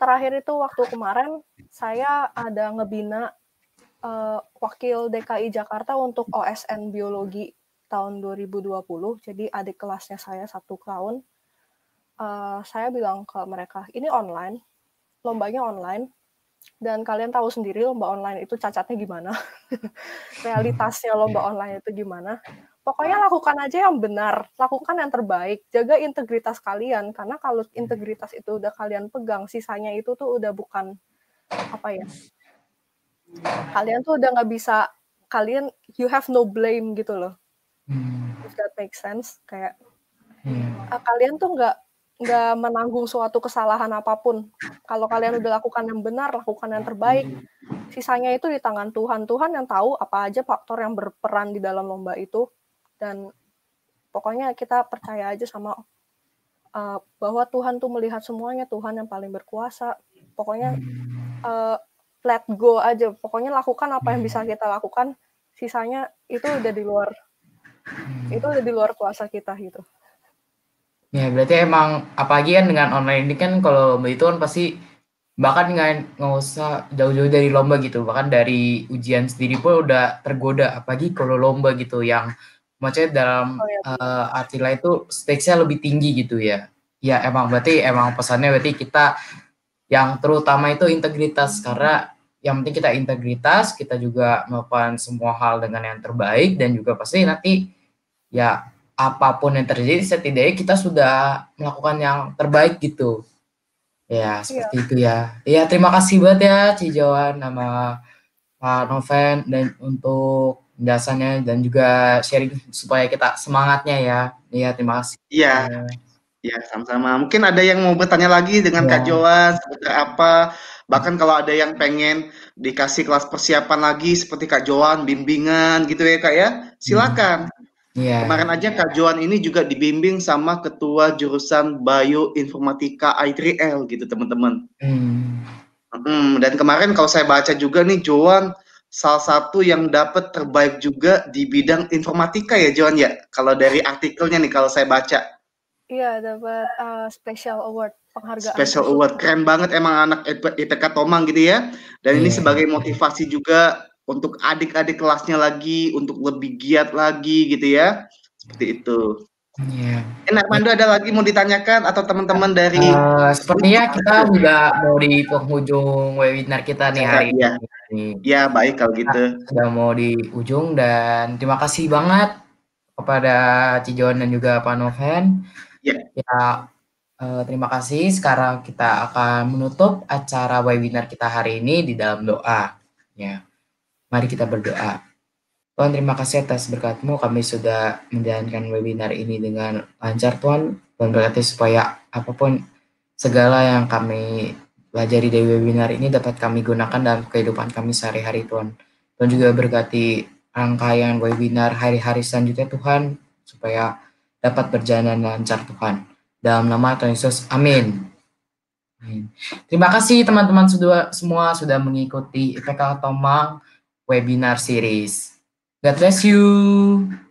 terakhir itu waktu kemarin saya ada ngebina eh, wakil DKI Jakarta untuk OSN biologi tahun 2020 jadi adik kelasnya saya satu tahun eh, saya bilang ke mereka ini online lombanya online dan kalian tahu sendiri lomba online itu cacatnya gimana. Realitasnya lomba iya. online itu gimana. Pokoknya lakukan aja yang benar, lakukan yang terbaik, jaga integritas kalian karena kalau integritas itu udah kalian pegang, sisanya itu tuh udah bukan apa ya? Kalian tuh udah nggak bisa kalian you have no blame gitu loh. Hmm. If that makes sense kayak yeah. Iya. kalian tuh nggak nggak menanggung suatu kesalahan apapun. Kalau kalian udah lakukan yang benar, lakukan yang terbaik. Sisanya itu di tangan Tuhan. Tuhan yang tahu apa aja faktor yang berperan di dalam lomba itu. Dan pokoknya kita percaya aja sama uh, bahwa Tuhan tuh melihat semuanya. Tuhan yang paling berkuasa. Pokoknya uh, let go aja. Pokoknya lakukan apa yang bisa kita lakukan. Sisanya itu udah di luar. Itu udah di luar kuasa kita gitu. Ya berarti emang apalagi kan dengan online ini kan kalau lomba itu kan pasti bahkan nggak nggak usah jauh-jauh dari lomba gitu bahkan dari ujian sendiri pun udah tergoda apalagi kalau lomba gitu yang maksudnya dalam oh, ya. uh, arti lain itu stakesnya lebih tinggi gitu ya ya emang berarti emang pesannya berarti kita yang terutama itu integritas karena yang penting kita integritas kita juga melakukan semua hal dengan yang terbaik dan juga pasti nanti ya apapun yang terjadi setidaknya kita sudah melakukan yang terbaik gitu ya iya. seperti iya. itu ya ya terima kasih buat ya Cijawan nama Pak Noven dan untuk dasarnya dan juga sharing supaya kita semangatnya ya iya terima kasih iya Ya, sama-sama. Mungkin ada yang mau bertanya lagi dengan ya. Kak Joan seperti apa? Bahkan kalau ada yang pengen dikasih kelas persiapan lagi seperti Kak Joan, bimbingan gitu ya Kak ya, hmm. silakan. Hmm. Yeah. Kemarin aja Johan ini juga dibimbing sama ketua jurusan bioinformatika I3L gitu teman-teman. Hmm. Hmm, dan kemarin kalau saya baca juga nih Joan salah satu yang dapat terbaik juga di bidang informatika ya Joan ya. Kalau dari artikelnya nih kalau saya baca. Iya dapat uh, special award penghargaan. Special award keren banget emang anak IPK Tomang gitu ya. Dan yeah. ini iya. sebagai motivasi juga untuk adik-adik kelasnya lagi, untuk lebih giat lagi gitu ya. Seperti itu. Iya. Enak eh, Mandu ada lagi mau ditanyakan atau teman-teman dari uh, sepertinya kita juga mau di penghujung webinar kita nih hari ya. ini. Ya, baik kalau gitu. Sudah mau di ujung dan terima kasih banget kepada Cijon dan juga Pak Noven. Iya. Ya. ya uh, terima kasih. Sekarang kita akan menutup acara webinar kita hari ini di dalam doa. Ya. Mari kita berdoa. Tuhan, terima kasih atas berkatmu. Kami sudah menjalankan webinar ini dengan lancar, Tuhan. Tuhan berkati supaya apapun segala yang kami pelajari dari webinar ini dapat kami gunakan dalam kehidupan kami sehari-hari, Tuhan. Tuhan juga berkati rangkaian webinar hari-hari selanjutnya, Tuhan, supaya dapat berjalan lancar, Tuhan. Dalam nama Tuhan Yesus, amin. amin. Terima kasih teman-teman semua sudah mengikuti IPK Tomang webinar series. God bless you.